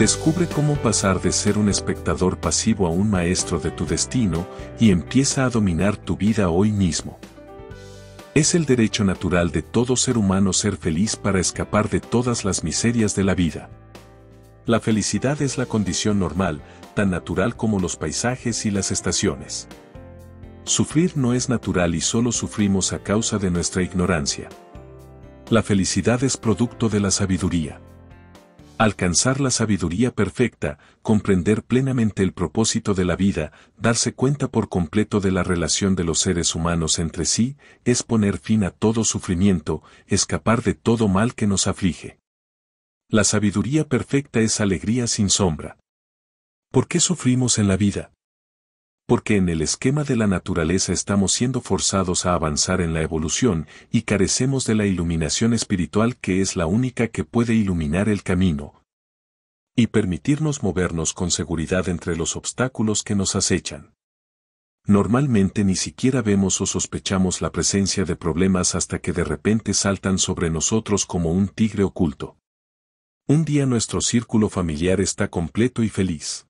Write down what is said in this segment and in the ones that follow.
Descubre cómo pasar de ser un espectador pasivo a un maestro de tu destino y empieza a dominar tu vida hoy mismo. Es el derecho natural de todo ser humano ser feliz para escapar de todas las miserias de la vida. La felicidad es la condición normal, tan natural como los paisajes y las estaciones. Sufrir no es natural y solo sufrimos a causa de nuestra ignorancia. La felicidad es producto de la sabiduría alcanzar la sabiduría perfecta, comprender plenamente el propósito de la vida, darse cuenta por completo de la relación de los seres humanos entre sí, es poner fin a todo sufrimiento, escapar de todo mal que nos aflige. La sabiduría perfecta es alegría sin sombra. ¿Por qué sufrimos en la vida? porque en el esquema de la naturaleza estamos siendo forzados a avanzar en la evolución y carecemos de la iluminación espiritual que es la única que puede iluminar el camino y permitirnos movernos con seguridad entre los obstáculos que nos acechan. Normalmente ni siquiera vemos o sospechamos la presencia de problemas hasta que de repente saltan sobre nosotros como un tigre oculto. Un día nuestro círculo familiar está completo y feliz.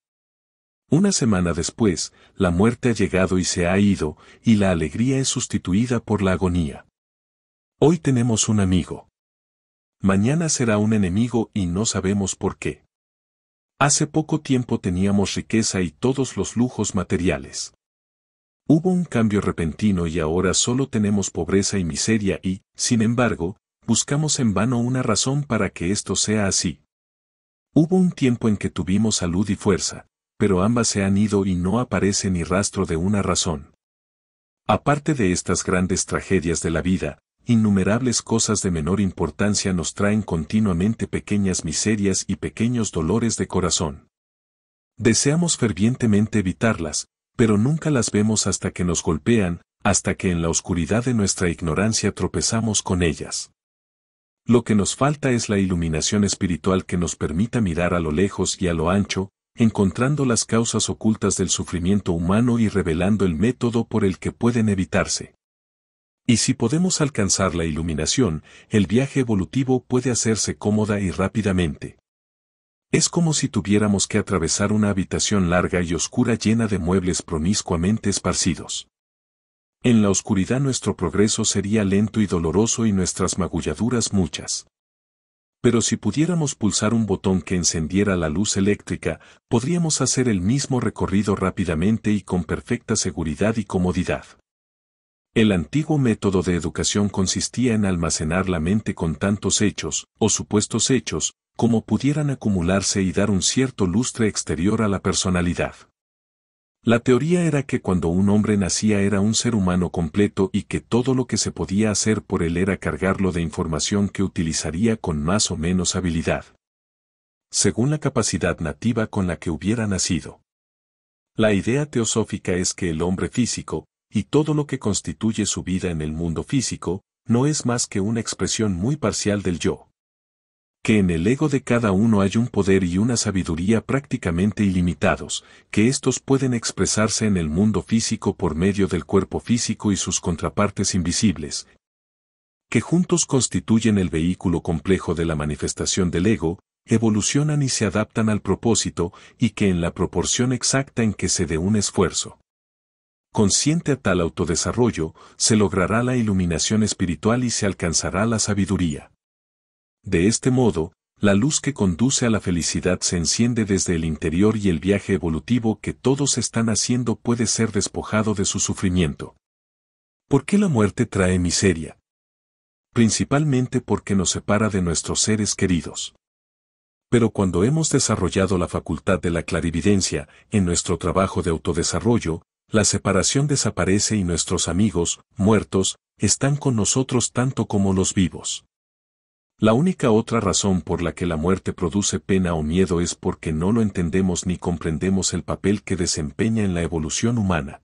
Una semana después, la muerte ha llegado y se ha ido, y la alegría es sustituida por la agonía. Hoy tenemos un amigo. Mañana será un enemigo y no sabemos por qué. Hace poco tiempo teníamos riqueza y todos los lujos materiales. Hubo un cambio repentino y ahora solo tenemos pobreza y miseria y, sin embargo, buscamos en vano una razón para que esto sea así. Hubo un tiempo en que tuvimos salud y fuerza, pero ambas se han ido y no aparece ni rastro de una razón. Aparte de estas grandes tragedias de la vida, innumerables cosas de menor importancia nos traen continuamente pequeñas miserias y pequeños dolores de corazón. Deseamos fervientemente evitarlas, pero nunca las vemos hasta que nos golpean, hasta que en la oscuridad de nuestra ignorancia tropezamos con ellas. Lo que nos falta es la iluminación espiritual que nos permita mirar a lo lejos y a lo ancho, encontrando las causas ocultas del sufrimiento humano y revelando el método por el que pueden evitarse. Y si podemos alcanzar la iluminación, el viaje evolutivo puede hacerse cómoda y rápidamente. Es como si tuviéramos que atravesar una habitación larga y oscura llena de muebles promiscuamente esparcidos. En la oscuridad nuestro progreso sería lento y doloroso y nuestras magulladuras muchas. Pero si pudiéramos pulsar un botón que encendiera la luz eléctrica, podríamos hacer el mismo recorrido rápidamente y con perfecta seguridad y comodidad. El antiguo método de educación consistía en almacenar la mente con tantos hechos, o supuestos hechos, como pudieran acumularse y dar un cierto lustre exterior a la personalidad. La teoría era que cuando un hombre nacía era un ser humano completo y que todo lo que se podía hacer por él era cargarlo de información que utilizaría con más o menos habilidad. Según la capacidad nativa con la que hubiera nacido. La idea teosófica es que el hombre físico, y todo lo que constituye su vida en el mundo físico, no es más que una expresión muy parcial del yo que en el ego de cada uno hay un poder y una sabiduría prácticamente ilimitados, que estos pueden expresarse en el mundo físico por medio del cuerpo físico y sus contrapartes invisibles, que juntos constituyen el vehículo complejo de la manifestación del ego, evolucionan y se adaptan al propósito y que en la proporción exacta en que se dé un esfuerzo consciente a tal autodesarrollo, se logrará la iluminación espiritual y se alcanzará la sabiduría. De este modo, la luz que conduce a la felicidad se enciende desde el interior y el viaje evolutivo que todos están haciendo puede ser despojado de su sufrimiento. ¿Por qué la muerte trae miseria? Principalmente porque nos separa de nuestros seres queridos. Pero cuando hemos desarrollado la facultad de la clarividencia en nuestro trabajo de autodesarrollo, la separación desaparece y nuestros amigos, muertos, están con nosotros tanto como los vivos. La única otra razón por la que la muerte produce pena o miedo es porque no lo entendemos ni comprendemos el papel que desempeña en la evolución humana.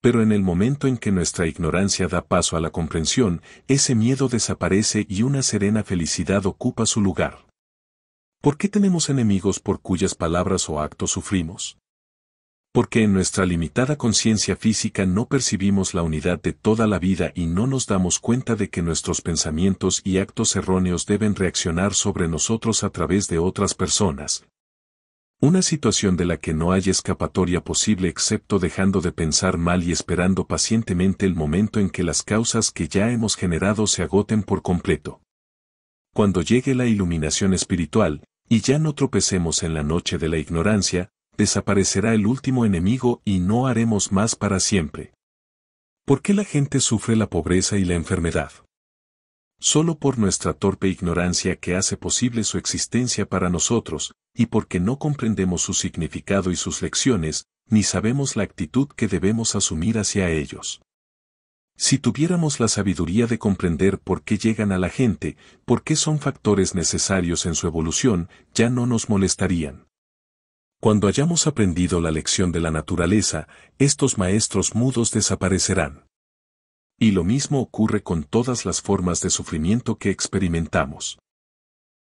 Pero en el momento en que nuestra ignorancia da paso a la comprensión, ese miedo desaparece y una serena felicidad ocupa su lugar. ¿Por qué tenemos enemigos por cuyas palabras o actos sufrimos? porque en nuestra limitada conciencia física no percibimos la unidad de toda la vida y no nos damos cuenta de que nuestros pensamientos y actos erróneos deben reaccionar sobre nosotros a través de otras personas. Una situación de la que no hay escapatoria posible excepto dejando de pensar mal y esperando pacientemente el momento en que las causas que ya hemos generado se agoten por completo. Cuando llegue la iluminación espiritual, y ya no tropecemos en la noche de la ignorancia, desaparecerá el último enemigo y no haremos más para siempre. ¿Por qué la gente sufre la pobreza y la enfermedad? Solo por nuestra torpe ignorancia que hace posible su existencia para nosotros, y porque no comprendemos su significado y sus lecciones, ni sabemos la actitud que debemos asumir hacia ellos. Si tuviéramos la sabiduría de comprender por qué llegan a la gente, por qué son factores necesarios en su evolución, ya no nos molestarían. Cuando hayamos aprendido la lección de la naturaleza, estos maestros mudos desaparecerán. Y lo mismo ocurre con todas las formas de sufrimiento que experimentamos.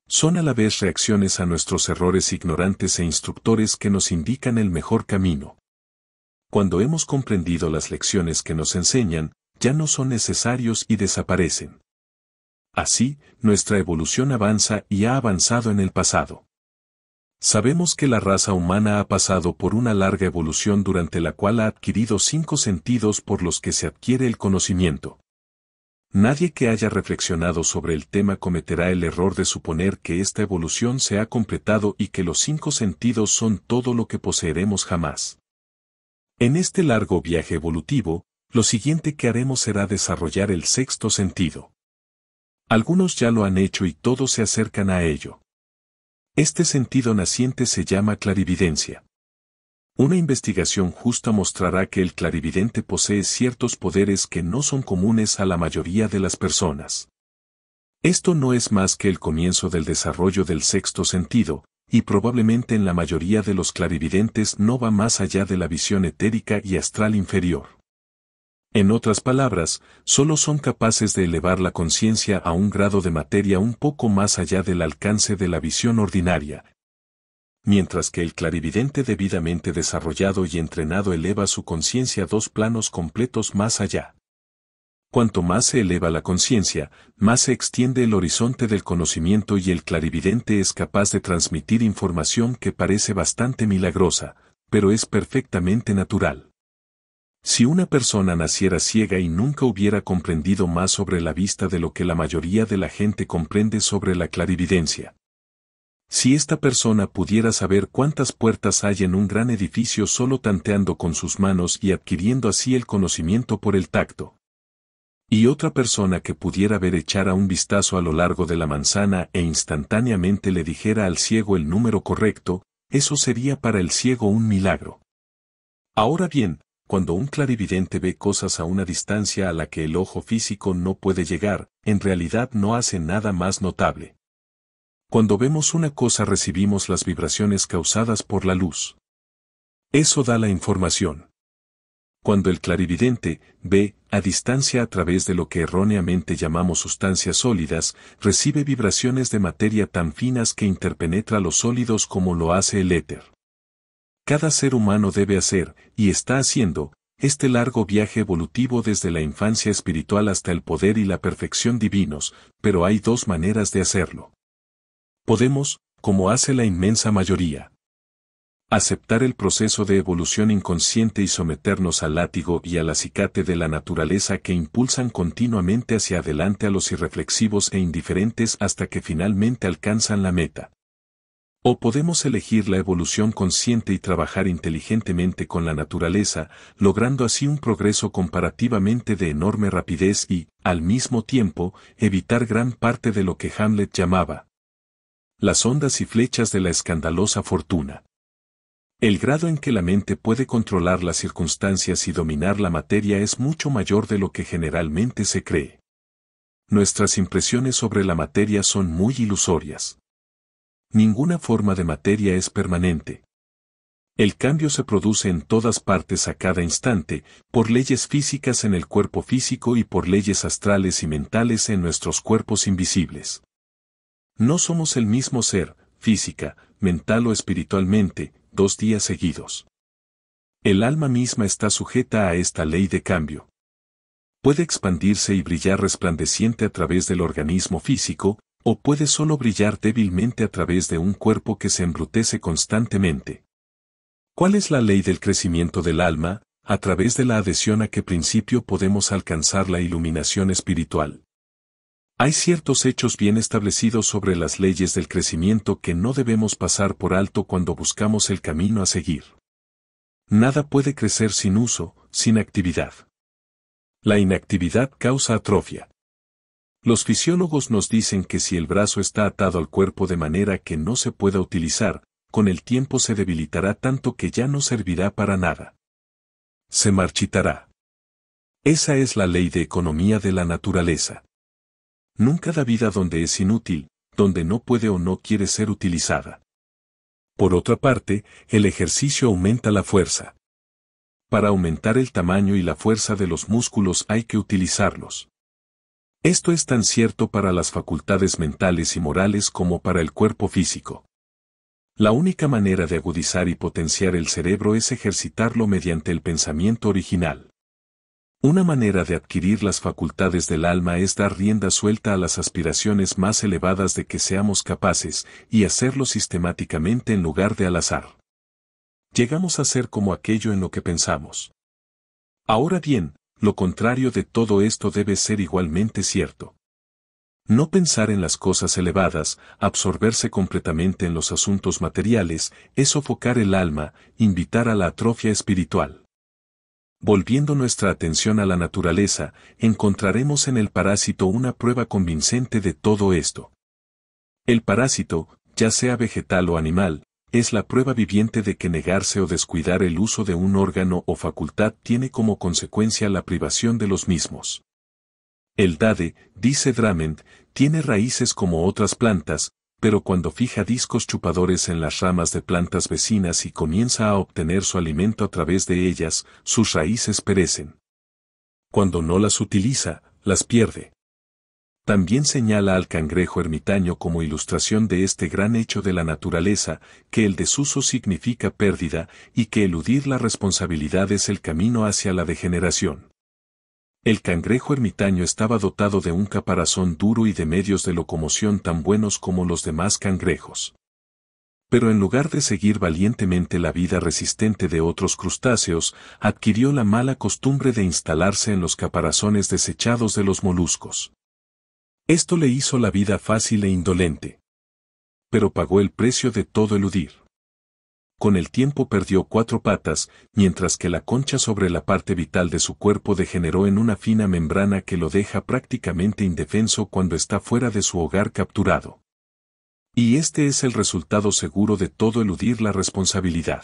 Son a la vez reacciones a nuestros errores ignorantes e instructores que nos indican el mejor camino. Cuando hemos comprendido las lecciones que nos enseñan, ya no son necesarios y desaparecen. Así, nuestra evolución avanza y ha avanzado en el pasado. Sabemos que la raza humana ha pasado por una larga evolución durante la cual ha adquirido cinco sentidos por los que se adquiere el conocimiento. Nadie que haya reflexionado sobre el tema cometerá el error de suponer que esta evolución se ha completado y que los cinco sentidos son todo lo que poseeremos jamás. En este largo viaje evolutivo, lo siguiente que haremos será desarrollar el sexto sentido. Algunos ya lo han hecho y todos se acercan a ello. Este sentido naciente se llama clarividencia. Una investigación justa mostrará que el clarividente posee ciertos poderes que no son comunes a la mayoría de las personas. Esto no es más que el comienzo del desarrollo del sexto sentido, y probablemente en la mayoría de los clarividentes no va más allá de la visión etérica y astral inferior. En otras palabras, solo son capaces de elevar la conciencia a un grado de materia un poco más allá del alcance de la visión ordinaria. Mientras que el clarividente debidamente desarrollado y entrenado eleva su conciencia dos planos completos más allá. Cuanto más se eleva la conciencia, más se extiende el horizonte del conocimiento y el clarividente es capaz de transmitir información que parece bastante milagrosa, pero es perfectamente natural. Si una persona naciera ciega y nunca hubiera comprendido más sobre la vista de lo que la mayoría de la gente comprende sobre la clarividencia. Si esta persona pudiera saber cuántas puertas hay en un gran edificio solo tanteando con sus manos y adquiriendo así el conocimiento por el tacto. Y otra persona que pudiera ver echara un vistazo a lo largo de la manzana e instantáneamente le dijera al ciego el número correcto, eso sería para el ciego un milagro. Ahora bien, cuando un clarividente ve cosas a una distancia a la que el ojo físico no puede llegar, en realidad no hace nada más notable. Cuando vemos una cosa recibimos las vibraciones causadas por la luz. Eso da la información. Cuando el clarividente ve, a distancia a través de lo que erróneamente llamamos sustancias sólidas, recibe vibraciones de materia tan finas que interpenetra los sólidos como lo hace el éter cada ser humano debe hacer, y está haciendo, este largo viaje evolutivo desde la infancia espiritual hasta el poder y la perfección divinos, pero hay dos maneras de hacerlo. Podemos, como hace la inmensa mayoría, aceptar el proceso de evolución inconsciente y someternos al látigo y al acicate de la naturaleza que impulsan continuamente hacia adelante a los irreflexivos e indiferentes hasta que finalmente alcanzan la meta. O podemos elegir la evolución consciente y trabajar inteligentemente con la naturaleza, logrando así un progreso comparativamente de enorme rapidez y, al mismo tiempo, evitar gran parte de lo que Hamlet llamaba las ondas y flechas de la escandalosa fortuna. El grado en que la mente puede controlar las circunstancias y dominar la materia es mucho mayor de lo que generalmente se cree. Nuestras impresiones sobre la materia son muy ilusorias ninguna forma de materia es permanente. El cambio se produce en todas partes a cada instante, por leyes físicas en el cuerpo físico y por leyes astrales y mentales en nuestros cuerpos invisibles. No somos el mismo ser, física, mental o espiritualmente, dos días seguidos. El alma misma está sujeta a esta ley de cambio. Puede expandirse y brillar resplandeciente a través del organismo físico, o puede solo brillar débilmente a través de un cuerpo que se embrutece constantemente. ¿Cuál es la ley del crecimiento del alma, a través de la adhesión a qué principio podemos alcanzar la iluminación espiritual? Hay ciertos hechos bien establecidos sobre las leyes del crecimiento que no debemos pasar por alto cuando buscamos el camino a seguir. Nada puede crecer sin uso, sin actividad. La inactividad causa atrofia. Los fisiólogos nos dicen que si el brazo está atado al cuerpo de manera que no se pueda utilizar, con el tiempo se debilitará tanto que ya no servirá para nada. Se marchitará. Esa es la ley de economía de la naturaleza. Nunca da vida donde es inútil, donde no puede o no quiere ser utilizada. Por otra parte, el ejercicio aumenta la fuerza. Para aumentar el tamaño y la fuerza de los músculos hay que utilizarlos. Esto es tan cierto para las facultades mentales y morales como para el cuerpo físico. La única manera de agudizar y potenciar el cerebro es ejercitarlo mediante el pensamiento original. Una manera de adquirir las facultades del alma es dar rienda suelta a las aspiraciones más elevadas de que seamos capaces y hacerlo sistemáticamente en lugar de al azar. Llegamos a ser como aquello en lo que pensamos. Ahora bien, lo contrario de todo esto debe ser igualmente cierto. No pensar en las cosas elevadas, absorberse completamente en los asuntos materiales, es sofocar el alma, invitar a la atrofia espiritual. Volviendo nuestra atención a la naturaleza, encontraremos en el parásito una prueba convincente de todo esto. El parásito, ya sea vegetal o animal, es la prueba viviente de que negarse o descuidar el uso de un órgano o facultad tiene como consecuencia la privación de los mismos. El dade, dice Dramend, tiene raíces como otras plantas, pero cuando fija discos chupadores en las ramas de plantas vecinas y comienza a obtener su alimento a través de ellas, sus raíces perecen. Cuando no las utiliza, las pierde. También señala al cangrejo ermitaño como ilustración de este gran hecho de la naturaleza, que el desuso significa pérdida y que eludir la responsabilidad es el camino hacia la degeneración. El cangrejo ermitaño estaba dotado de un caparazón duro y de medios de locomoción tan buenos como los demás cangrejos. Pero en lugar de seguir valientemente la vida resistente de otros crustáceos, adquirió la mala costumbre de instalarse en los caparazones desechados de los moluscos. Esto le hizo la vida fácil e indolente. Pero pagó el precio de todo eludir. Con el tiempo perdió cuatro patas, mientras que la concha sobre la parte vital de su cuerpo degeneró en una fina membrana que lo deja prácticamente indefenso cuando está fuera de su hogar capturado. Y este es el resultado seguro de todo eludir la responsabilidad.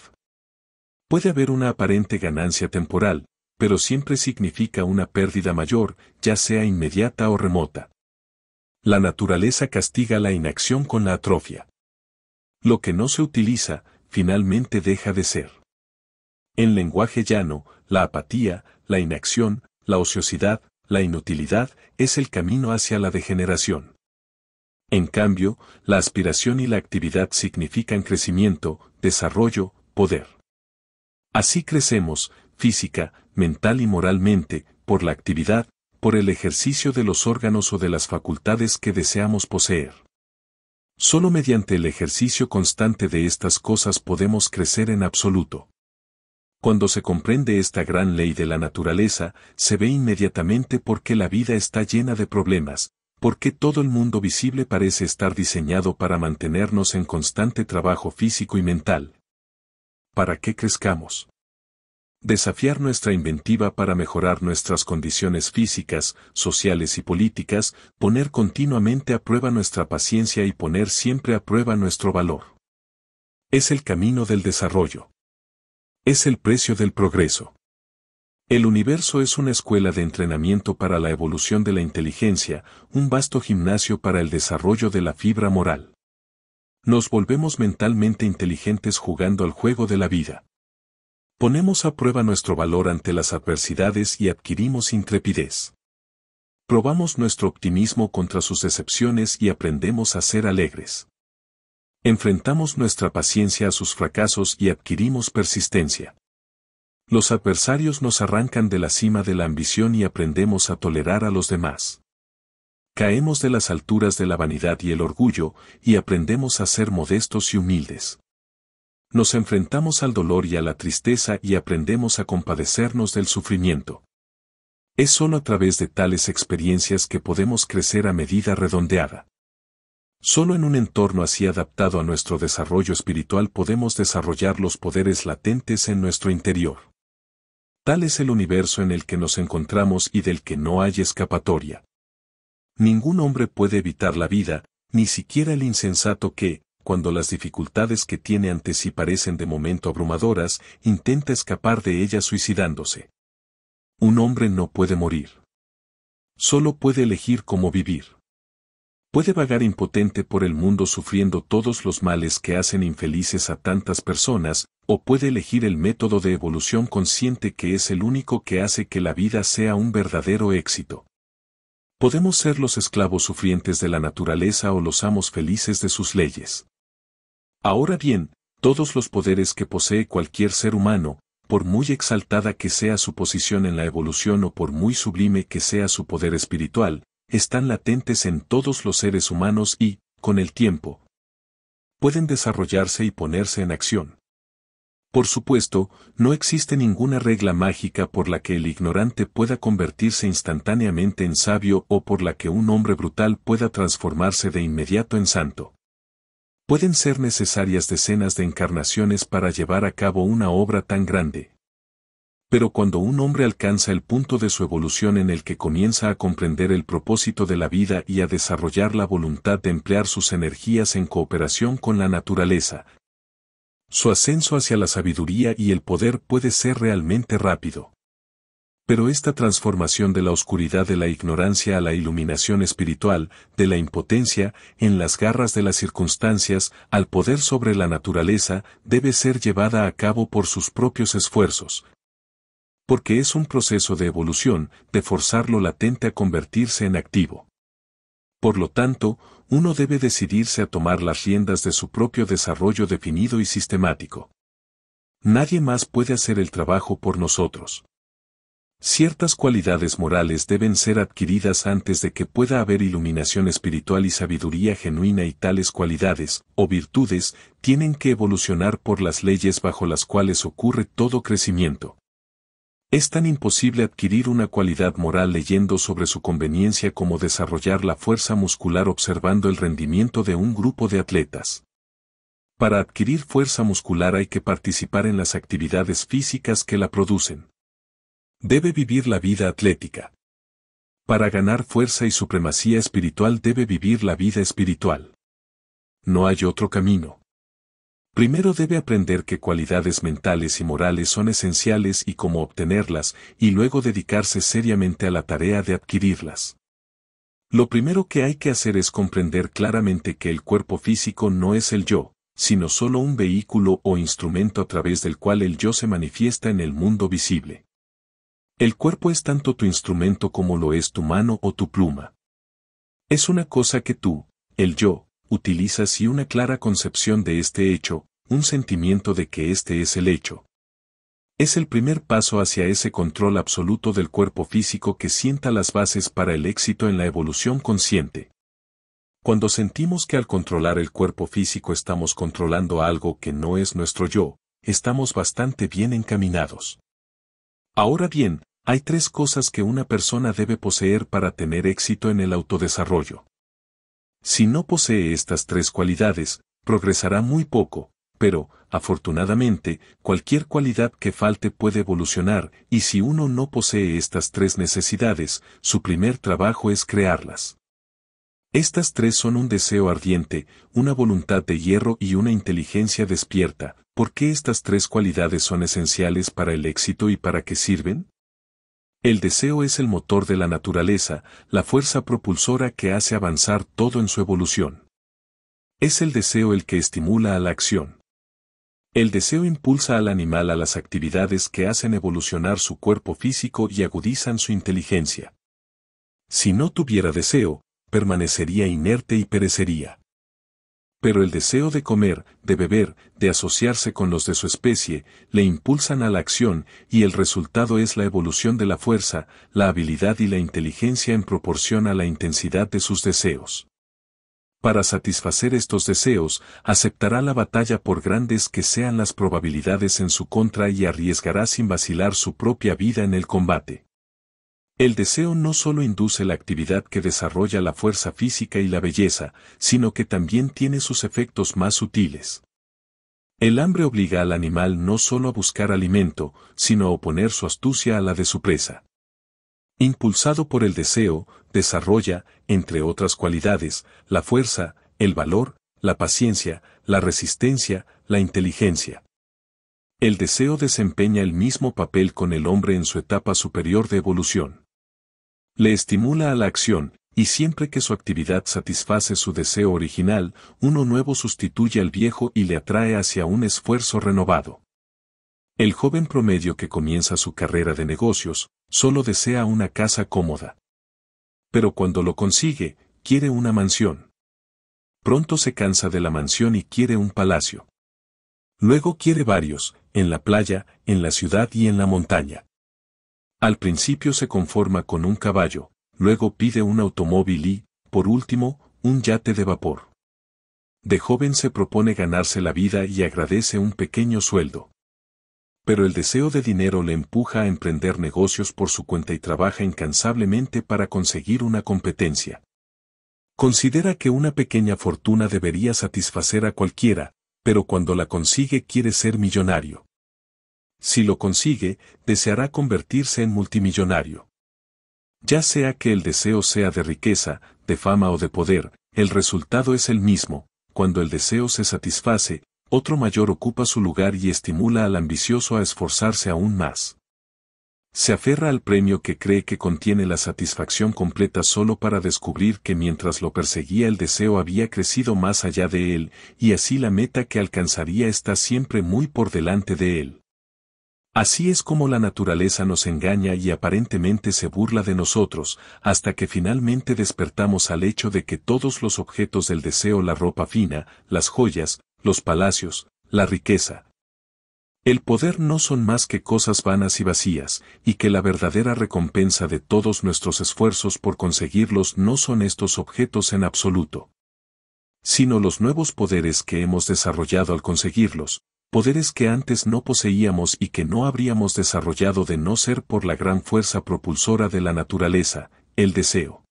Puede haber una aparente ganancia temporal, pero siempre significa una pérdida mayor, ya sea inmediata o remota. La naturaleza castiga la inacción con la atrofia. Lo que no se utiliza, finalmente deja de ser. En lenguaje llano, la apatía, la inacción, la ociosidad, la inutilidad, es el camino hacia la degeneración. En cambio, la aspiración y la actividad significan crecimiento, desarrollo, poder. Así crecemos, física, mental y moralmente, por la actividad, por el ejercicio de los órganos o de las facultades que deseamos poseer. Solo mediante el ejercicio constante de estas cosas podemos crecer en absoluto. Cuando se comprende esta gran ley de la naturaleza, se ve inmediatamente por qué la vida está llena de problemas, por qué todo el mundo visible parece estar diseñado para mantenernos en constante trabajo físico y mental. Para qué crezcamos desafiar nuestra inventiva para mejorar nuestras condiciones físicas, sociales y políticas, poner continuamente a prueba nuestra paciencia y poner siempre a prueba nuestro valor. Es el camino del desarrollo. Es el precio del progreso. El universo es una escuela de entrenamiento para la evolución de la inteligencia, un vasto gimnasio para el desarrollo de la fibra moral. Nos volvemos mentalmente inteligentes jugando al juego de la vida. Ponemos a prueba nuestro valor ante las adversidades y adquirimos intrepidez. Probamos nuestro optimismo contra sus decepciones y aprendemos a ser alegres. Enfrentamos nuestra paciencia a sus fracasos y adquirimos persistencia. Los adversarios nos arrancan de la cima de la ambición y aprendemos a tolerar a los demás. Caemos de las alturas de la vanidad y el orgullo y aprendemos a ser modestos y humildes nos enfrentamos al dolor y a la tristeza y aprendemos a compadecernos del sufrimiento. Es solo a través de tales experiencias que podemos crecer a medida redondeada. Solo en un entorno así adaptado a nuestro desarrollo espiritual podemos desarrollar los poderes latentes en nuestro interior. Tal es el universo en el que nos encontramos y del que no hay escapatoria. Ningún hombre puede evitar la vida, ni siquiera el insensato que, cuando las dificultades que tiene ante sí parecen de momento abrumadoras, intenta escapar de ellas suicidándose. Un hombre no puede morir. Solo puede elegir cómo vivir. Puede vagar impotente por el mundo sufriendo todos los males que hacen infelices a tantas personas, o puede elegir el método de evolución consciente que es el único que hace que la vida sea un verdadero éxito. Podemos ser los esclavos sufrientes de la naturaleza o los amos felices de sus leyes. Ahora bien, todos los poderes que posee cualquier ser humano, por muy exaltada que sea su posición en la evolución o por muy sublime que sea su poder espiritual, están latentes en todos los seres humanos y, con el tiempo, pueden desarrollarse y ponerse en acción. Por supuesto, no existe ninguna regla mágica por la que el ignorante pueda convertirse instantáneamente en sabio o por la que un hombre brutal pueda transformarse de inmediato en santo. Pueden ser necesarias decenas de encarnaciones para llevar a cabo una obra tan grande. Pero cuando un hombre alcanza el punto de su evolución en el que comienza a comprender el propósito de la vida y a desarrollar la voluntad de emplear sus energías en cooperación con la naturaleza, su ascenso hacia la sabiduría y el poder puede ser realmente rápido. Pero esta transformación de la oscuridad de la ignorancia a la iluminación espiritual, de la impotencia, en las garras de las circunstancias, al poder sobre la naturaleza, debe ser llevada a cabo por sus propios esfuerzos. Porque es un proceso de evolución, de forzar lo latente a convertirse en activo. Por lo tanto, uno debe decidirse a tomar las riendas de su propio desarrollo definido y sistemático. Nadie más puede hacer el trabajo por nosotros. Ciertas cualidades morales deben ser adquiridas antes de que pueda haber iluminación espiritual y sabiduría genuina y tales cualidades, o virtudes, tienen que evolucionar por las leyes bajo las cuales ocurre todo crecimiento. Es tan imposible adquirir una cualidad moral leyendo sobre su conveniencia como desarrollar la fuerza muscular observando el rendimiento de un grupo de atletas. Para adquirir fuerza muscular hay que participar en las actividades físicas que la producen. Debe vivir la vida atlética. Para ganar fuerza y supremacía espiritual debe vivir la vida espiritual. No hay otro camino. Primero debe aprender qué cualidades mentales y morales son esenciales y cómo obtenerlas, y luego dedicarse seriamente a la tarea de adquirirlas. Lo primero que hay que hacer es comprender claramente que el cuerpo físico no es el yo, sino solo un vehículo o instrumento a través del cual el yo se manifiesta en el mundo visible. El cuerpo es tanto tu instrumento como lo es tu mano o tu pluma. Es una cosa que tú, el yo, utilizas y una clara concepción de este hecho, un sentimiento de que este es el hecho. Es el primer paso hacia ese control absoluto del cuerpo físico que sienta las bases para el éxito en la evolución consciente. Cuando sentimos que al controlar el cuerpo físico estamos controlando algo que no es nuestro yo, estamos bastante bien encaminados. Ahora bien, hay tres cosas que una persona debe poseer para tener éxito en el autodesarrollo. Si no posee estas tres cualidades, progresará muy poco, pero, afortunadamente, cualquier cualidad que falte puede evolucionar, y si uno no posee estas tres necesidades, su primer trabajo es crearlas. Estas tres son un deseo ardiente, una voluntad de hierro y una inteligencia despierta. ¿Por qué estas tres cualidades son esenciales para el éxito y para qué sirven? El deseo es el motor de la naturaleza, la fuerza propulsora que hace avanzar todo en su evolución. Es el deseo el que estimula a la acción. El deseo impulsa al animal a las actividades que hacen evolucionar su cuerpo físico y agudizan su inteligencia. Si no tuviera deseo, permanecería inerte y perecería. Pero el deseo de comer, de beber, de asociarse con los de su especie, le impulsan a la acción y el resultado es la evolución de la fuerza, la habilidad y la inteligencia en proporción a la intensidad de sus deseos. Para satisfacer estos deseos, aceptará la batalla por grandes que sean las probabilidades en su contra y arriesgará sin vacilar su propia vida en el combate. El deseo no solo induce la actividad que desarrolla la fuerza física y la belleza, sino que también tiene sus efectos más sutiles. El hambre obliga al animal no solo a buscar alimento, sino a oponer su astucia a la de su presa. Impulsado por el deseo, desarrolla, entre otras cualidades, la fuerza, el valor, la paciencia, la resistencia, la inteligencia. El deseo desempeña el mismo papel con el hombre en su etapa superior de evolución. Le estimula a la acción, y siempre que su actividad satisface su deseo original, uno nuevo sustituye al viejo y le atrae hacia un esfuerzo renovado. El joven promedio que comienza su carrera de negocios, solo desea una casa cómoda. Pero cuando lo consigue, quiere una mansión. Pronto se cansa de la mansión y quiere un palacio. Luego quiere varios, en la playa, en la ciudad y en la montaña. Al principio se conforma con un caballo, luego pide un automóvil y, por último, un yate de vapor. De joven se propone ganarse la vida y agradece un pequeño sueldo. Pero el deseo de dinero le empuja a emprender negocios por su cuenta y trabaja incansablemente para conseguir una competencia. Considera que una pequeña fortuna debería satisfacer a cualquiera, pero cuando la consigue quiere ser millonario. Si lo consigue, deseará convertirse en multimillonario. Ya sea que el deseo sea de riqueza, de fama o de poder, el resultado es el mismo, cuando el deseo se satisface, otro mayor ocupa su lugar y estimula al ambicioso a esforzarse aún más. Se aferra al premio que cree que contiene la satisfacción completa solo para descubrir que mientras lo perseguía el deseo había crecido más allá de él, y así la meta que alcanzaría está siempre muy por delante de él. Así es como la naturaleza nos engaña y aparentemente se burla de nosotros, hasta que finalmente despertamos al hecho de que todos los objetos del deseo, la ropa fina, las joyas, los palacios, la riqueza, el poder no son más que cosas vanas y vacías, y que la verdadera recompensa de todos nuestros esfuerzos por conseguirlos no son estos objetos en absoluto, sino los nuevos poderes que hemos desarrollado al conseguirlos, poderes que antes no poseíamos y que no habríamos desarrollado de no ser por la gran fuerza propulsora de la naturaleza, el deseo.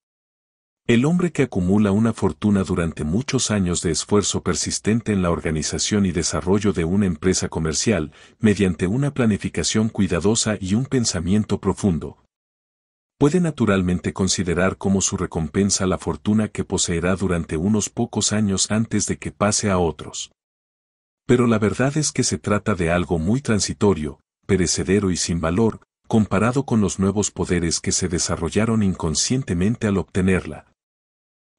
El hombre que acumula una fortuna durante muchos años de esfuerzo persistente en la organización y desarrollo de una empresa comercial, mediante una planificación cuidadosa y un pensamiento profundo, puede naturalmente considerar como su recompensa la fortuna que poseerá durante unos pocos años antes de que pase a otros. Pero la verdad es que se trata de algo muy transitorio, perecedero y sin valor, comparado con los nuevos poderes que se desarrollaron inconscientemente al obtenerla.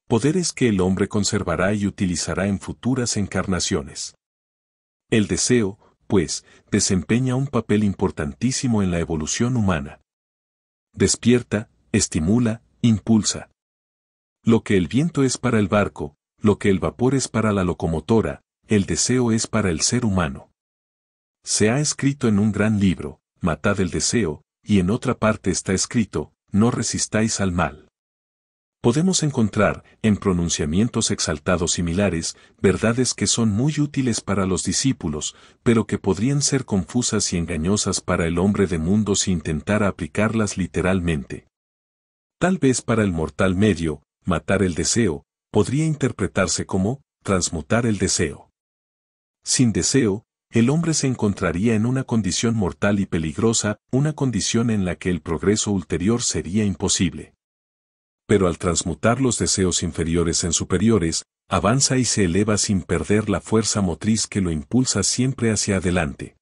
Poderes que el hombre conservará y utilizará en futuras encarnaciones. El deseo, pues, desempeña un papel importantísimo en la evolución humana. Despierta, estimula, impulsa. Lo que el viento es para el barco, lo que el vapor es para la locomotora, el deseo es para el ser humano. Se ha escrito en un gran libro, Matad el deseo, y en otra parte está escrito, No resistáis al mal. Podemos encontrar, en pronunciamientos exaltados similares, verdades que son muy útiles para los discípulos, pero que podrían ser confusas y engañosas para el hombre de mundo si intentara aplicarlas literalmente. Tal vez para el mortal medio, matar el deseo, podría interpretarse como, transmutar el deseo. Sin deseo, el hombre se encontraría en una condición mortal y peligrosa, una condición en la que el progreso ulterior sería imposible. Pero al transmutar los deseos inferiores en superiores, avanza y se eleva sin perder la fuerza motriz que lo impulsa siempre hacia adelante.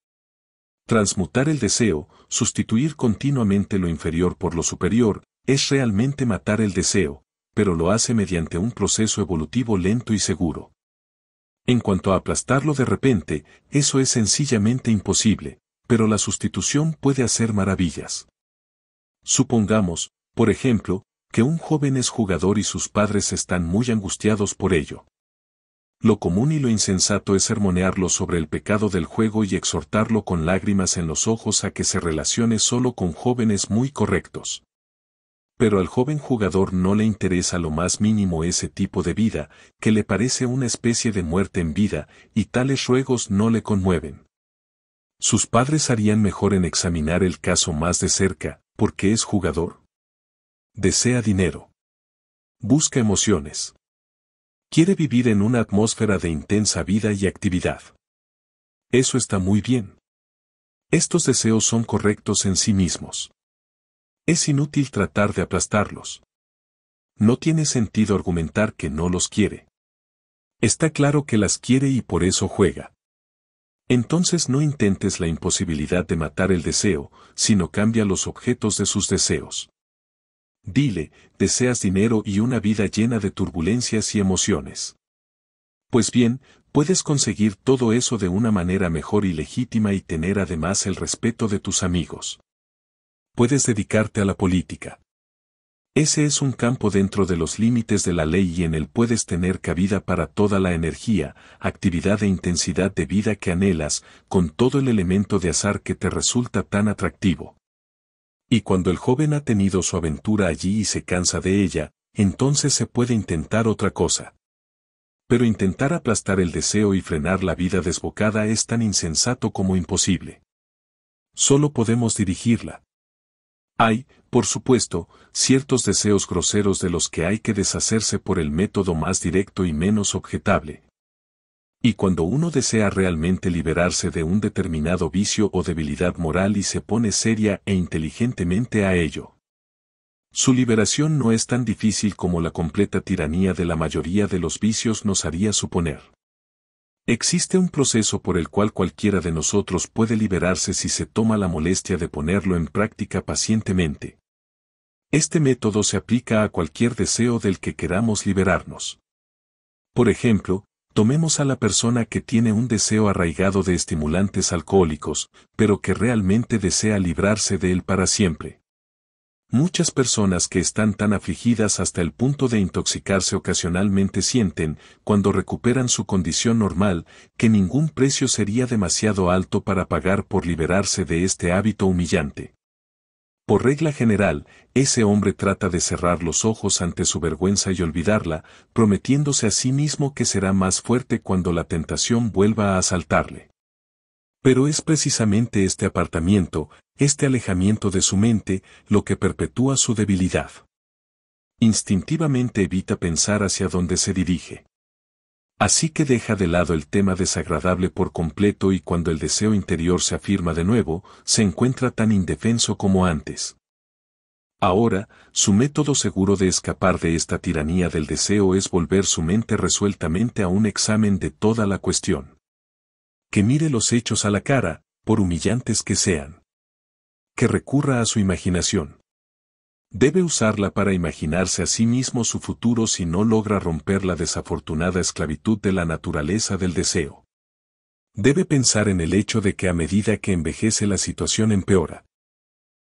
Transmutar el deseo, sustituir continuamente lo inferior por lo superior, es realmente matar el deseo, pero lo hace mediante un proceso evolutivo lento y seguro. En cuanto a aplastarlo de repente, eso es sencillamente imposible, pero la sustitución puede hacer maravillas. Supongamos, por ejemplo, que un joven es jugador y sus padres están muy angustiados por ello. Lo común y lo insensato es sermonearlo sobre el pecado del juego y exhortarlo con lágrimas en los ojos a que se relacione solo con jóvenes muy correctos. Pero al joven jugador no le interesa lo más mínimo ese tipo de vida, que le parece una especie de muerte en vida, y tales ruegos no le conmueven. Sus padres harían mejor en examinar el caso más de cerca, porque es jugador. Desea dinero. Busca emociones. Quiere vivir en una atmósfera de intensa vida y actividad. Eso está muy bien. Estos deseos son correctos en sí mismos. Es inútil tratar de aplastarlos. No tiene sentido argumentar que no los quiere. Está claro que las quiere y por eso juega. Entonces no intentes la imposibilidad de matar el deseo, sino cambia los objetos de sus deseos. Dile, deseas dinero y una vida llena de turbulencias y emociones. Pues bien, puedes conseguir todo eso de una manera mejor y legítima y tener además el respeto de tus amigos puedes dedicarte a la política. Ese es un campo dentro de los límites de la ley y en él puedes tener cabida para toda la energía, actividad e intensidad de vida que anhelas, con todo el elemento de azar que te resulta tan atractivo. Y cuando el joven ha tenido su aventura allí y se cansa de ella, entonces se puede intentar otra cosa. Pero intentar aplastar el deseo y frenar la vida desbocada es tan insensato como imposible. Solo podemos dirigirla, hay, por supuesto, ciertos deseos groseros de los que hay que deshacerse por el método más directo y menos objetable. Y cuando uno desea realmente liberarse de un determinado vicio o debilidad moral y se pone seria e inteligentemente a ello, su liberación no es tan difícil como la completa tiranía de la mayoría de los vicios nos haría suponer. Existe un proceso por el cual cualquiera de nosotros puede liberarse si se toma la molestia de ponerlo en práctica pacientemente. Este método se aplica a cualquier deseo del que queramos liberarnos. Por ejemplo, tomemos a la persona que tiene un deseo arraigado de estimulantes alcohólicos, pero que realmente desea librarse de él para siempre. Muchas personas que están tan afligidas hasta el punto de intoxicarse ocasionalmente sienten, cuando recuperan su condición normal, que ningún precio sería demasiado alto para pagar por liberarse de este hábito humillante. Por regla general, ese hombre trata de cerrar los ojos ante su vergüenza y olvidarla, prometiéndose a sí mismo que será más fuerte cuando la tentación vuelva a asaltarle. Pero es precisamente este apartamiento, este alejamiento de su mente lo que perpetúa su debilidad. Instintivamente evita pensar hacia dónde se dirige. Así que deja de lado el tema desagradable por completo y cuando el deseo interior se afirma de nuevo, se encuentra tan indefenso como antes. Ahora, su método seguro de escapar de esta tiranía del deseo es volver su mente resueltamente a un examen de toda la cuestión. Que mire los hechos a la cara, por humillantes que sean que recurra a su imaginación. Debe usarla para imaginarse a sí mismo su futuro si no logra romper la desafortunada esclavitud de la naturaleza del deseo. Debe pensar en el hecho de que a medida que envejece la situación empeora.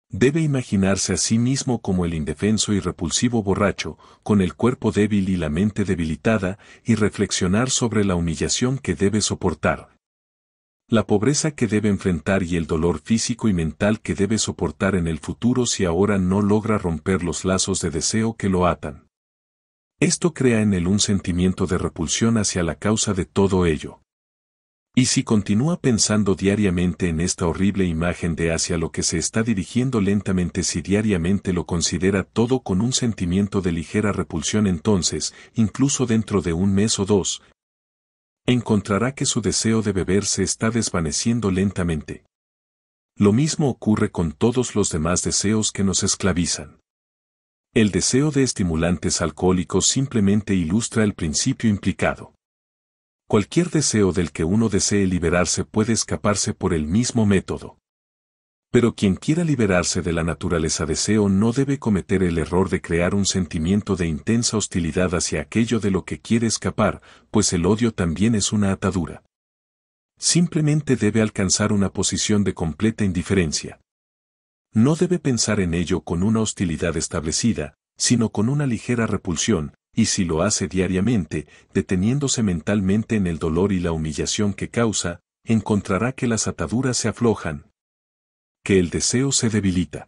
Debe imaginarse a sí mismo como el indefenso y repulsivo borracho, con el cuerpo débil y la mente debilitada, y reflexionar sobre la humillación que debe soportar la pobreza que debe enfrentar y el dolor físico y mental que debe soportar en el futuro si ahora no logra romper los lazos de deseo que lo atan. Esto crea en él un sentimiento de repulsión hacia la causa de todo ello. Y si continúa pensando diariamente en esta horrible imagen de hacia lo que se está dirigiendo lentamente si diariamente lo considera todo con un sentimiento de ligera repulsión entonces, incluso dentro de un mes o dos, encontrará que su deseo de beber se está desvaneciendo lentamente. Lo mismo ocurre con todos los demás deseos que nos esclavizan. El deseo de estimulantes alcohólicos simplemente ilustra el principio implicado. Cualquier deseo del que uno desee liberarse puede escaparse por el mismo método. Pero quien quiera liberarse de la naturaleza deseo no debe cometer el error de crear un sentimiento de intensa hostilidad hacia aquello de lo que quiere escapar, pues el odio también es una atadura. Simplemente debe alcanzar una posición de completa indiferencia. No debe pensar en ello con una hostilidad establecida, sino con una ligera repulsión, y si lo hace diariamente, deteniéndose mentalmente en el dolor y la humillación que causa, encontrará que las ataduras se aflojan, que el deseo se debilita.